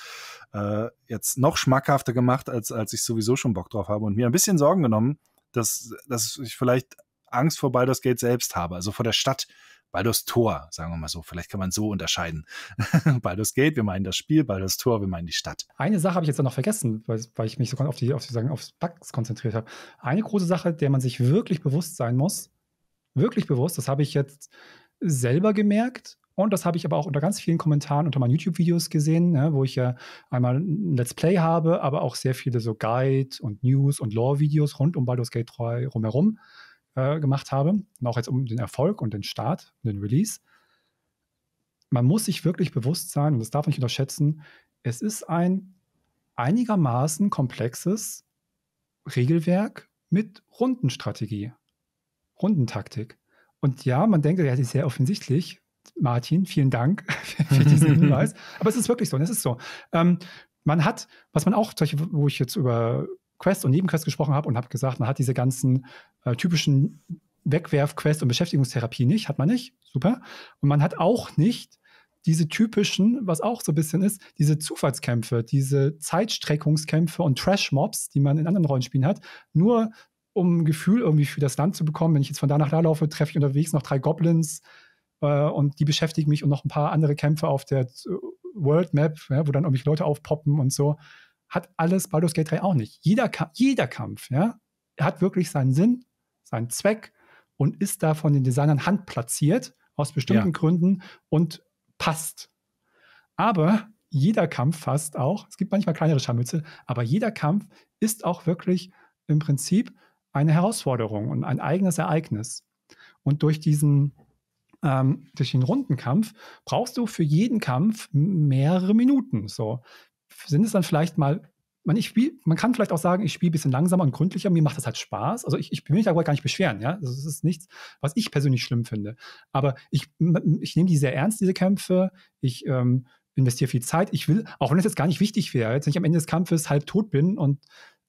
äh, jetzt noch schmackhafter gemacht, als, als ich sowieso schon Bock drauf habe und mir ein bisschen Sorgen genommen, dass, dass ich vielleicht Angst vor Baldur's Gate selbst habe, also vor der Stadt. Baldur's Tor, sagen wir mal so. Vielleicht kann man so unterscheiden. [LAUGHS] Baldur's Gate, wir meinen das Spiel, Baldur's Tor, wir meinen die Stadt. Eine Sache habe ich jetzt noch vergessen, weil, weil, ich mich sogar auf die, auf die sagen, aufs Bugs konzentriert habe. Eine große Sache, der man sich wirklich bewusst sein muss, wirklich bewusst, das habe ich jetzt selber gemerkt und das habe ich aber auch unter ganz vielen Kommentaren unter meinen YouTube-Videos gesehen, ne, wo ich ja einmal ein Let's Play habe, aber auch sehr viele so Guide und News und Lore-Videos rund um Baldur's Gate 3 rumherum äh, gemacht habe. Und auch jetzt um den Erfolg und den Start, den Release. Man muss sich wirklich bewusst sein, und das darf man nicht unterschätzen, es ist ein einigermaßen komplexes Regelwerk mit Rundenstrategie, Rundentaktik. Und ja, man denkt, ja, das ist sehr offensichtlich, Martin, vielen Dank [LAUGHS] für diesen [LAUGHS] Hinweis. Aber es ist wirklich so, und es ist so. Ähm, man hat, was man auch, wo ich jetzt über Quest und Nebenquest gesprochen habe und habe gesagt, man hat diese ganzen äh, typischen Wegwerf-Quest und Beschäftigungstherapie nicht, hat man nicht, super. Und man hat auch nicht diese typischen, was auch so ein bisschen ist, diese Zufallskämpfe, diese Zeitstreckungskämpfe und Trash-Mobs, die man in anderen Rollenspielen hat, nur um ein Gefühl irgendwie für das Land zu bekommen. Wenn ich jetzt von da nach da laufe, treffe ich unterwegs noch drei Goblins, äh, und die beschäftigen mich und noch ein paar andere Kämpfe auf der äh, World Map, ja, wo dann irgendwelche Leute aufpoppen und so. Hat alles Baldur's Gate 3 auch nicht. Jeder, jeder Kampf ja, hat wirklich seinen Sinn, seinen Zweck und ist da von den Designern handplatziert aus bestimmten ja. Gründen und passt. Aber jeder Kampf fast auch, es gibt manchmal kleinere Scharmütze, aber jeder Kampf ist auch wirklich im Prinzip eine Herausforderung und ein eigenes Ereignis. Und durch diesen ähm, durch den Rundenkampf brauchst du für jeden Kampf mehrere Minuten. So sind es dann vielleicht mal man, ich spiel, man kann vielleicht auch sagen, ich spiele ein bisschen langsamer und gründlicher, mir macht das halt Spaß. Also ich, ich will mich da gar nicht beschweren, ja. das also ist nichts, was ich persönlich schlimm finde. Aber ich, ich nehme die sehr ernst, diese Kämpfe. Ich ähm, investiere viel Zeit. Ich will, auch wenn es jetzt gar nicht wichtig wäre, jetzt wenn ich am Ende des Kampfes halb tot bin und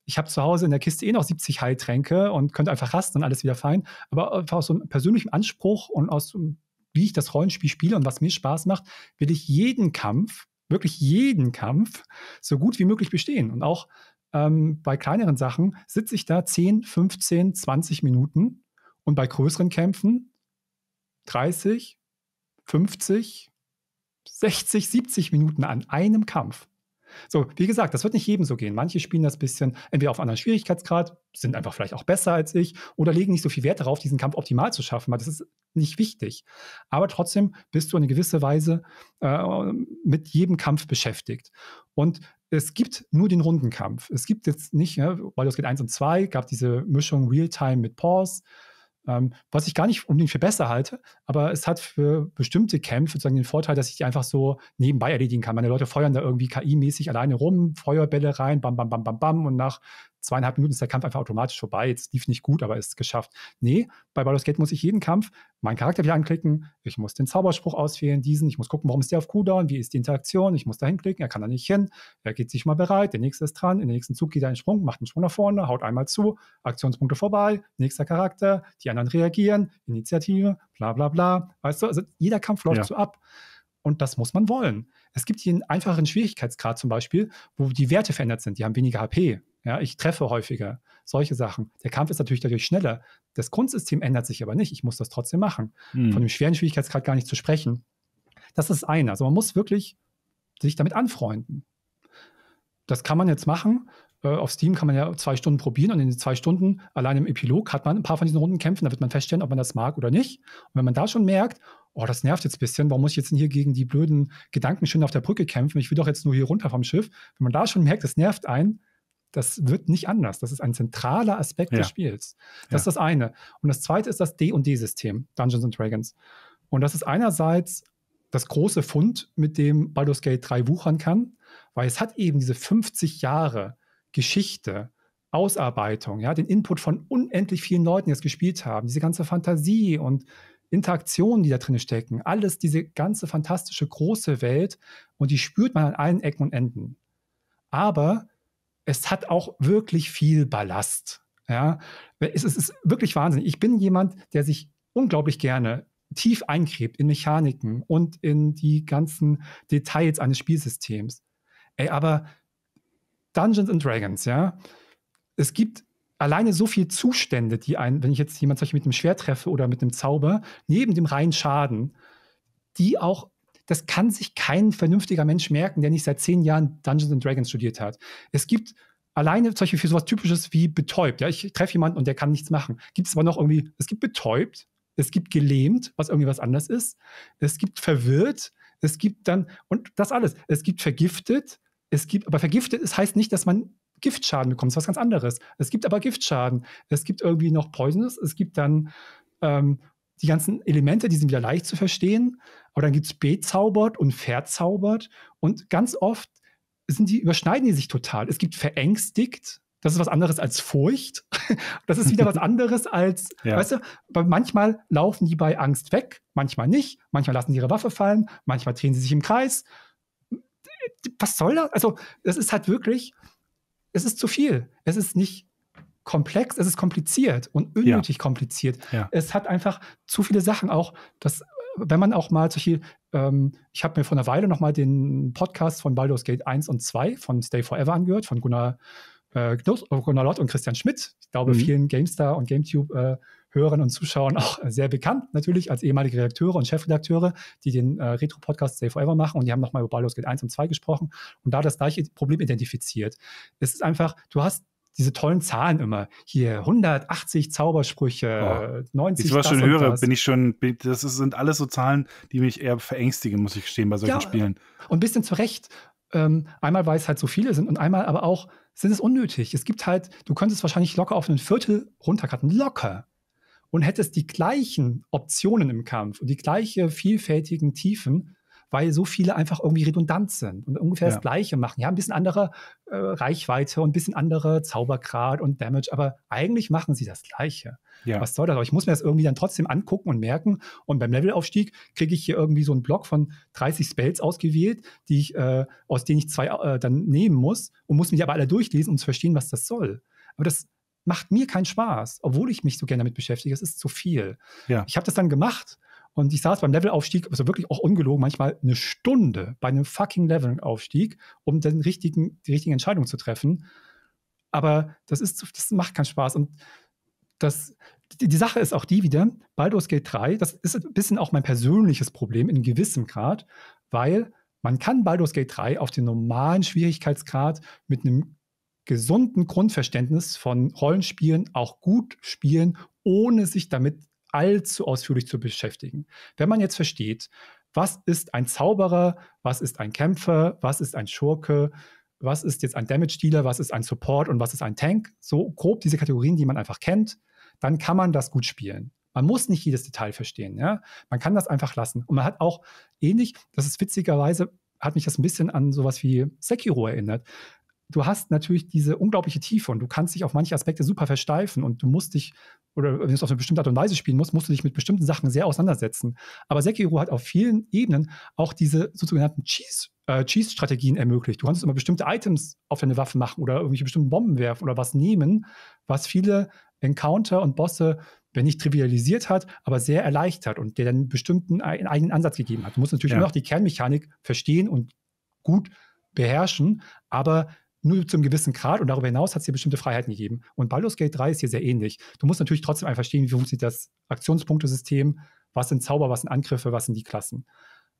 ich habe zu Hause in der Kiste eh noch 70 Heiltränke und könnte einfach rasten und alles wieder fein. Aber äh, aus so einem persönlichen Anspruch und aus so einem wie ich das Rollenspiel spiele und was mir Spaß macht, will ich jeden Kampf, wirklich jeden Kampf, so gut wie möglich bestehen. Und auch ähm, bei kleineren Sachen sitze ich da 10, 15, 20 Minuten und bei größeren Kämpfen 30, 50, 60, 70 Minuten an einem Kampf. So, wie gesagt, das wird nicht jedem so gehen. Manche spielen das ein bisschen entweder auf anderen Schwierigkeitsgrad, sind einfach vielleicht auch besser als ich oder legen nicht so viel Wert darauf, diesen Kampf optimal zu schaffen, weil das ist nicht wichtig. Aber trotzdem bist du in gewisser Weise äh, mit jedem Kampf beschäftigt. Und es gibt nur den Rundenkampf. Es gibt jetzt nicht, ja, weil es geht 1 und 2, gab diese Mischung Realtime mit Pause. Ähm, was ich gar nicht unbedingt für besser halte, aber es hat für bestimmte Kämpfe sozusagen den Vorteil, dass ich die einfach so nebenbei erledigen kann. Meine Leute feuern da irgendwie KI-mäßig alleine rum, Feuerbälle rein, bam, bam, bam, bam, bam und nach zweieinhalb Minuten ist der Kampf einfach automatisch vorbei. Jetzt lief nicht gut, aber ist geschafft. Nee, bei Baldur's Gate muss ich jeden Kampf meinen Charakter wieder anklicken. Ich muss den Zauberspruch auswählen, diesen. Ich muss gucken, warum ist der auf Cooldown? Wie ist die Interaktion? Ich muss da hinklicken. Er kann da nicht hin. Er geht sich mal bereit. Der nächste ist dran. In den nächsten Zug geht er einen Sprung, macht einen Sprung nach vorne, haut einmal zu. Aktionspunkte vorbei. Nächster Charakter. Die anderen reagieren. Initiative. Bla, bla, bla. Weißt du, also jeder Kampf läuft ja. so ab und das muss man wollen. Es gibt hier einen einfacheren Schwierigkeitsgrad zum Beispiel, wo die Werte verändert sind. Die haben weniger HP. Ja, ich treffe häufiger. Solche Sachen. Der Kampf ist natürlich dadurch schneller. Das Grundsystem ändert sich aber nicht. Ich muss das trotzdem machen. Hm. Von dem schweren Schwierigkeitsgrad gar nicht zu sprechen. Das ist einer. Also man muss wirklich sich damit anfreunden. Das kann man jetzt machen. Äh, auf Steam kann man ja zwei Stunden probieren und in den zwei Stunden allein im Epilog hat man ein paar von diesen Runden kämpfen. da wird man feststellen, ob man das mag oder nicht. Und wenn man da schon merkt, oh, das nervt jetzt ein bisschen, warum muss ich jetzt denn hier gegen die blöden Gedanken schön auf der Brücke kämpfen? Ich will doch jetzt nur hier runter vom Schiff. Wenn man da schon merkt, das nervt einen, das wird nicht anders. Das ist ein zentraler Aspekt ja. des Spiels. Das ja. ist das eine. Und das zweite ist das D&D-System, Dungeons and Dragons. Und das ist einerseits das große Fund, mit dem Baldur's Gate 3 wuchern kann, weil es hat eben diese 50 Jahre Geschichte, Ausarbeitung, ja, den Input von unendlich vielen Leuten, die das gespielt haben, diese ganze Fantasie und Interaktionen, die da drin stecken, alles, diese ganze fantastische große Welt und die spürt man an allen Ecken und Enden. Aber es hat auch wirklich viel Ballast. Ja, es, ist wirklich Wahnsinn. Ich bin jemand, der sich unglaublich gerne tief eingräbt in Mechaniken und in die ganzen Details eines Spielsystems. Ey, aber Dungeons and Dragons, ja, es gibt alleine so viele Zustände, die einen, wenn ich jetzt jemand mit einem Schwert treffe oder mit einem Zauber, neben dem reinen Schaden, die auch das kann sich kein vernünftiger Mensch merken, der nicht seit zehn Jahren Dungeons and Dragons studiert hat. Es gibt alleine solche für sowas Typisches wie betäubt. Ja, ich treffe jemanden und der kann nichts machen. Gibt es aber noch irgendwie, es gibt betäubt, es gibt gelähmt, was irgendwie was anders ist. Es gibt verwirrt, es gibt dann, und das alles, es gibt vergiftet, es gibt, aber vergiftet, es das heißt nicht, dass man Giftschaden bekommt. Das ist was ganz anderes. Es gibt aber Giftschaden. Es gibt irgendwie noch Poisonous. Es gibt dann ähm, die ganzen Elemente, die sind wieder leicht zu verstehen. Aber dann gibt es bezaubert und verzaubert. Und ganz oft sind die, überschneiden die sich total. Es gibt verängstigt. Das ist was anderes als Furcht. [LAUGHS] Das ist wieder was [LAUGHS] anderes als, ja. weißt du, manchmal laufen die bei Angst weg, manchmal nicht, manchmal lassen sie ihre Waffe fallen, manchmal drehen sie sich im Kreis, was soll das? Also, das ist halt wirklich, es ist zu viel. Es ist nicht komplex, es ist kompliziert und unnötig ja. kompliziert. Ja. Es hat einfach zu viele Sachen auch, dass wenn man auch mal solche, ähm, ich habe mir vor einer Weile nochmal den Podcast von Baldur's Gate 1 und 2 von Stay Forever angehört, von Gunnar, äh, äh, Gunnar Lott und Christian Schmidt. Ich glaube, mhm. vielen GameStar und GameTube äh, Hörern und Zuschauern auch äh, sehr bekannt, natürlich als ehemalige Redakteure und Chefredakteure, die den äh, Retro-Podcast Save Forever machen und die haben nochmal über Baldur's Gate 1 und 2 gesprochen und da das gleiche Problem identifiziert. Es ist einfach, du hast diese tollen Zahlen immer. Hier 180 Zaubersprüche, oh. 90 Ich was schon höre, das. bin ich schon, das sind alles so Zahlen, die mich eher verängstigen, muss ich gestehen, bei solchen ja, Spielen. Und ein bisschen zu Recht. Ähm, einmal, weil es halt so viele sind und einmal aber auch sind es unnötig. Es gibt halt, du könntest wahrscheinlich locker auf ein Viertel runterkarten. Locker und hättest die gleichen Optionen im Kampf und die gleiche vielfältigen Tiefen, weil so viele einfach irgendwie redundant sind und ungefähr ja. das Gleiche machen. Ja, ein bisschen andere äh, Reichweite und ein bisschen andere Zaubergrad und Damage, aber eigentlich machen sie das Gleiche. Ja. Was soll das? Aber ich muss mir das irgendwie dann trotzdem angucken und merken. Und beim Levelaufstieg kriege ich hier irgendwie so einen Block von 30 Spells ausgewählt, die ich, äh, aus denen ich zwei äh, dann nehmen muss und muss mich aber alle durchlesen, um zu verstehen, was das soll. Aber das macht mir keinen Spaß, obwohl ich mich so gerne damit beschäftige. Es ist zu viel. Ja. Ich habe das dann gemacht und ich saß beim Levelaufstieg, also wirklich auch ungelogen, manchmal eine Stunde bei einem fucking Levelaufstieg, um den richtigen, die richtigen Entscheidungen zu treffen. Aber das ist, das macht keinen Spaß. Und das, die, die Sache ist auch die wieder, Baldur's Gate 3, das ist ein bisschen auch mein persönliches Problem in gewissem Grad, weil man kann Baldur's Gate 3 auf den normalen Schwierigkeitsgrad mit einem gesunden Grundverständnis von Rollenspielen auch gut spielen, ohne sich damit allzu ausführlich zu beschäftigen. Wenn man jetzt versteht, was ist ein Zauberer, was ist ein Kämpfer, was ist ein Schurke, was ist jetzt ein Damage-Dealer, was ist ein Support und was ist ein Tank, so grob diese Kategorien, die man einfach kennt, dann kann man das gut spielen. Man muss nicht jedes Detail verstehen. Ja? Man kann das einfach lassen. Und man hat auch ähnlich, das ist witzigerweise, hat mich das ein bisschen an sowas wie Sekiro erinnert du hast natürlich diese unglaubliche Tiefe und du kannst dich auf manche Aspekte super versteifen und du musst dich, oder wenn du es auf eine bestimmte Art und Weise spielen musst, musst du dich mit bestimmten Sachen sehr auseinandersetzen. Aber Sekiro hat auf vielen Ebenen auch diese sogenannten Cheese, äh, Cheese-Strategien ermöglicht. Du kannst immer bestimmte Items auf deine Waffe machen oder irgendwelche bestimmten Bomben werfen oder was nehmen, was viele Encounter und Bosse wenn nicht trivialisiert hat, aber sehr erleichtert und der dann bestimmten äh, einen eigenen Ansatz gegeben hat. Du musst natürlich ja. immer noch die Kernmechanik verstehen und gut beherrschen, aber nur zu einem gewissen Grad und darüber hinaus hat es dir bestimmte Freiheiten gegeben. Und Baldur's Gate 3 ist hier sehr ähnlich. Du musst natürlich trotzdem einfach verstehen, wie funktioniert das Aktionspunktesystem, was sind Zauber, was sind Angriffe, was sind die Klassen.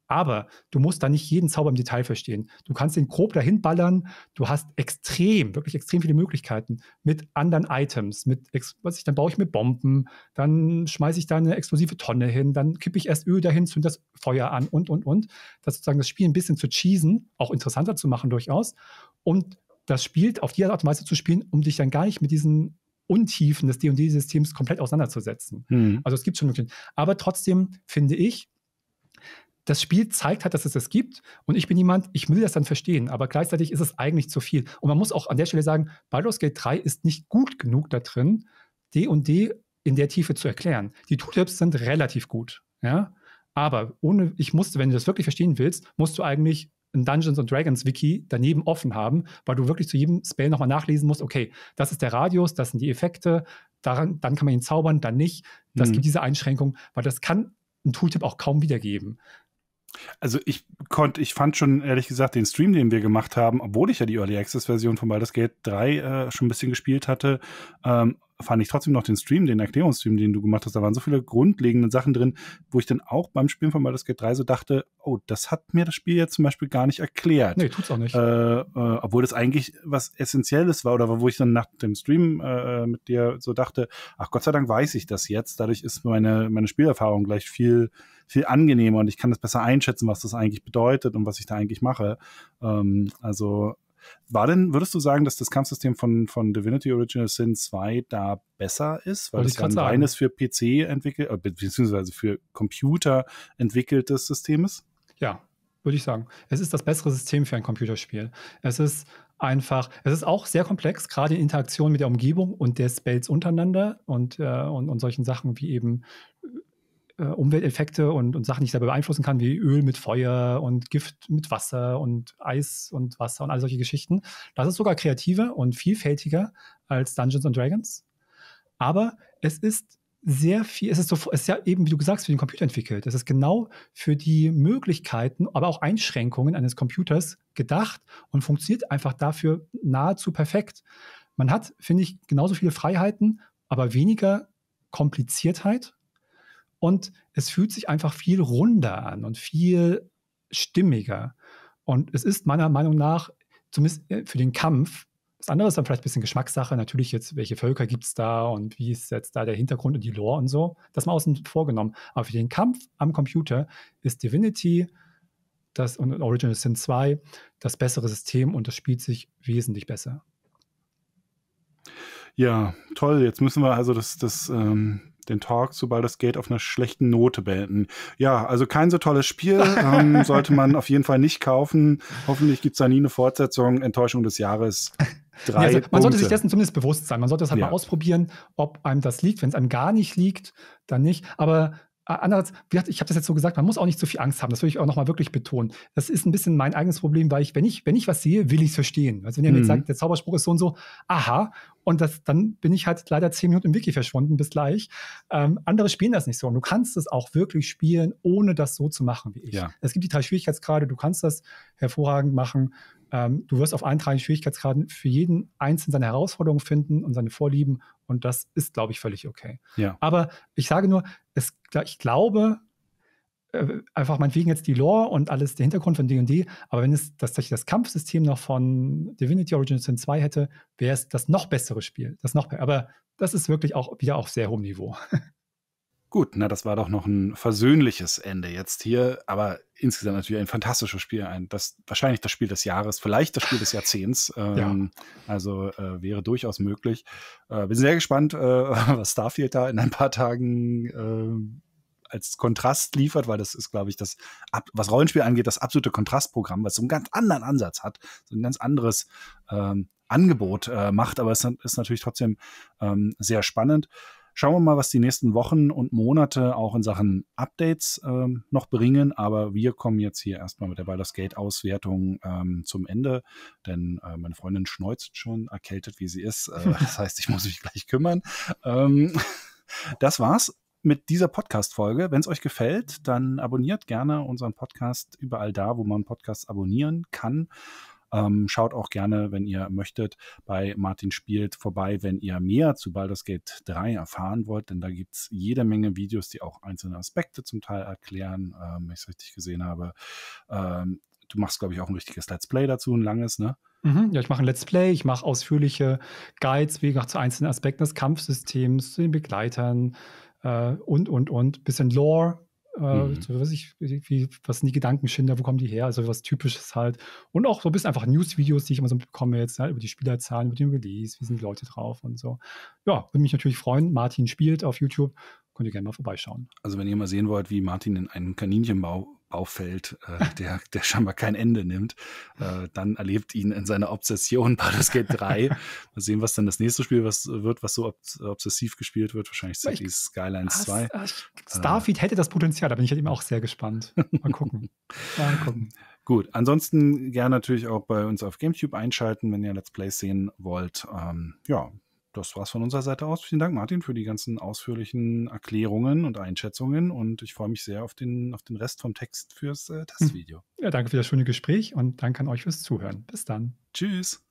Aber du musst da nicht jeden Zauber im Detail verstehen. Du kannst ihn grob dahin ballern. Du hast extrem, wirklich extrem viele Möglichkeiten mit anderen Items. Mit, was ich, dann baue ich mir Bomben, dann schmeiße ich da eine explosive Tonne hin, dann kippe ich erst Öl dahin, zünde das Feuer an und, und, und. Das sozusagen das Spiel ein bisschen zu cheesen, auch interessanter zu machen durchaus. Und das spielt auf die Art und Weise zu spielen, um dich dann gar nicht mit diesen Untiefen des D&D-Systems komplett auseinanderzusetzen. Mhm. Also es gibt schon Möglichkeiten. Aber trotzdem finde ich, das Spiel zeigt halt, dass es das gibt. Und ich bin jemand, ich will das dann verstehen. Aber gleichzeitig ist es eigentlich zu viel. Und man muss auch an der Stelle sagen, Baldur's Gate 3 ist nicht gut genug da drin, D&D in der Tiefe zu erklären. Die Tulips sind relativ gut. Ja? Aber ohne, ich musste, wenn du das wirklich verstehen willst, musst du eigentlich ein Dungeons and Dragons Wiki daneben offen haben, weil du wirklich zu jedem Spell nochmal nachlesen musst, okay, das ist der Radius, das sind die Effekte, daran, dann kann man ihn zaubern, dann nicht. Das mhm. gibt diese Einschränkung, weil das kann ein Tooltip auch kaum wiedergeben. Also ich konnte, ich fand schon ehrlich gesagt den Stream, den wir gemacht haben, obwohl ich ja die Early Access Version von Baldur's Gate 3 äh, schon ein bisschen gespielt hatte, ähm, fand ich trotzdem noch den Stream, den Erklärungsstream, den du gemacht hast. Da waren so viele grundlegende Sachen drin, wo ich dann auch beim Spielen von Baldur's Gate 3 so dachte, oh, das hat mir das Spiel jetzt zum Beispiel gar nicht erklärt. Nee, tut's auch nicht. Äh, äh, obwohl das eigentlich was Essentielles war oder wo ich dann nach dem Stream äh, mit dir so dachte, ach Gott sei Dank weiß ich das jetzt. Dadurch ist meine, meine Spielerfahrung gleich viel viel angenehmer und ich kann das besser einschätzen, was das eigentlich bedeutet und was ich da eigentlich mache. Ähm, also war denn, würdest du sagen, dass das Kampfsystem von, von Divinity Original Sin 2 da besser ist? Weil es ja ein reines für PC entwickelt, äh, beziehungsweise für Computer entwickeltes System ist? Ja, würde ich sagen. Es ist das bessere System für ein Computerspiel. Es ist einfach, es ist auch sehr komplex, gerade in Interaktion mit der Umgebung und der Spells untereinander und, äh, und, und solchen Sachen wie eben äh, Umwelteffekte und, und Sachen, die ich dabei beeinflussen kann, wie Öl mit Feuer und Gift mit Wasser und Eis und Wasser und all solche Geschichten. Das ist sogar kreativer und vielfältiger als Dungeons and Dragons. Aber es ist sehr viel, es ist, so, es ist ja eben, wie du gesagt hast, für den Computer entwickelt. Es ist genau für die Möglichkeiten, aber auch Einschränkungen eines Computers gedacht und funktioniert einfach dafür nahezu perfekt. Man hat, finde ich, genauso viele Freiheiten, aber weniger Kompliziertheit und es fühlt sich einfach viel runder an und viel stimmiger. Und es ist meiner Meinung nach, zumindest äh, für den Kampf, das andere ist dann vielleicht ein bisschen Geschmackssache, natürlich jetzt, welche Völker gibt es da und wie ist jetzt da der Hintergrund und die Lore und so, das mal außen vorgenommen. Aber für den Kampf am Computer ist Divinity das, und Original Sin 2 das bessere System und das spielt sich wesentlich besser. Ja, toll. Jetzt müssen wir also das, das ähm, den Talk sobald Baldur's geht, auf einer schlechten Note beenden. Ja, also kein so tolles Spiel. ähm, [LAUGHS] sollte man auf jeden Fall nicht kaufen. Hoffentlich gibt es da nie eine Fortsetzung. Enttäuschung des Jahres. [LAUGHS] Drei ja, also man sollte sich dessen zumindest bewusst sein. Man sollte das halt ja. mal ausprobieren, ob einem das liegt. Wenn es einem gar nicht liegt, dann nicht. Aber äh, andererseits, wie gesagt, ich habe das jetzt so gesagt, man muss auch nicht zu viel Angst haben. Das würde ich auch nochmal wirklich betonen. Das ist ein bisschen mein eigenes Problem, weil ich, wenn ich, wenn ich was sehe, will ich es verstehen. Also wenn ihr mhm. mir sagt, der Zauberspruch ist so und so, aha, und das, dann bin ich halt leider zehn Minuten im Wiki verschwunden, bis gleich. Ähm, andere spielen das nicht so. Und du kannst es auch wirklich spielen, ohne das so zu machen wie ich. Ja. Es gibt die drei Schwierigkeitsgrade, du kannst das hervorragend machen. Ähm, du wirst auf allen drei Schwierigkeitsgraden für jeden einzelnen seine Herausforderungen finden und seine Vorlieben. Und das ist, glaube ich, völlig okay. Ja. Aber ich sage nur, es, ich glaube, äh, einfach meinetwegen jetzt die Lore und alles der Hintergrund von D&D, aber wenn es das, das Kampfsystem noch von Divinity Origins 2 hätte, wäre es das noch bessere Spiel. Das noch, aber das ist wirklich auch wieder auf sehr hohem Niveau. [LAUGHS] Gut, na, das war doch noch ein versöhnliches Ende jetzt hier, aber insgesamt natürlich ein fantastisches Spiel, ein, das, wahrscheinlich das Spiel des Jahres, vielleicht das Spiel des Jahrzehnts. [LAUGHS] Ähm, ja. Also äh, wäre durchaus möglich. Äh, wir sehr gespannt, äh, [LAUGHS] was Starfield da in ein paar Tagen äh, als Kontrast liefert, weil das ist, glaube ich, das, was Rollenspiel angeht, das absolute Kontrastprogramm, was so einen ganz anderen Ansatz hat, so ein ganz anderes ähm, Angebot äh, macht, aber es ist natürlich trotzdem ähm, sehr spannend. Schauen wir mal, was die nächsten Wochen und Monate auch in Sachen Updates ähm, noch bringen. Aber wir kommen jetzt hier erstmal mit der Baldur's Gate-Auswertung ähm, zum Ende, denn äh, meine Freundin schneuzt schon, erkältet wie sie ist. Äh, [LAUGHS] das heißt, ich muss mich gleich kümmern. Ähm, [LAUGHS] das war's mit dieser Podcast-Folge. Wenn es euch gefällt, dann abonniert gerne unseren Podcast überall da, wo man Podcasts abonnieren kann. Ähm, schaut auch gerne, wenn ihr möchtet, bei Martin Spielt vorbei, wenn ihr mehr zu Baldur's Gate 3 erfahren wollt, denn da gibt es jede Menge Videos, die auch einzelne Aspekte zum Teil erklären, ähm, wenn ich es richtig gesehen habe. Ähm, du machst, glaube ich, auch ein richtiges Let's Play dazu, ein langes, ne? Mhm, ja, ich mache ein Let's Play, ich mache ausführliche Guides, wie gesagt, zu einzelnen Aspekten des Kampfsystems, zu den Begleitern, äh, und, und, und. Bisschen Lore, äh, mhm. so was ich, wie, was sind die Gedankenschinder, wo kommen die her, also was Typisches halt. Und auch so ein bisschen einfach News-Videos, die ich immer so bekomme jetzt, ne, über die Spielerzahlen, über den Release, wie sind die Leute drauf und so. Ja, würde mich natürlich freuen. Martin spielt auf YouTube, könnt ihr gerne mal vorbeischauen. Also wenn ihr mal sehen wollt, wie Martin in einen Kaninchenbau auffällt, äh, [LAUGHS] der, der scheinbar kein Ende nimmt. Äh, dann erlebt ihn in seiner Obsession [LAUGHS] Baldur's Gate 3. Mal sehen, was dann das nächste Spiel was wird, was so ob obsessiv gespielt wird. Wahrscheinlich Cities Skylines 2. Starfeed äh, äh. hätte das Potenzial, da bin ich halt eben auch sehr gespannt. Mal gucken. [LAUGHS] Mal gucken. Gut, ansonsten gerne natürlich auch bei uns auf GameTube einschalten, wenn ihr Let's Plays sehen wollt. Ähm, ja, das war's von unserer Seite aus. Vielen Dank, Martin, für die ganzen ausführlichen Erklärungen und Einschätzungen. Und ich freue mich sehr auf den, auf den Rest vom Text fürs äh, hm. Testvideo. Ja, danke für das schöne Gespräch und danke an euch fürs Zuhören. Bis dann. Tschüss.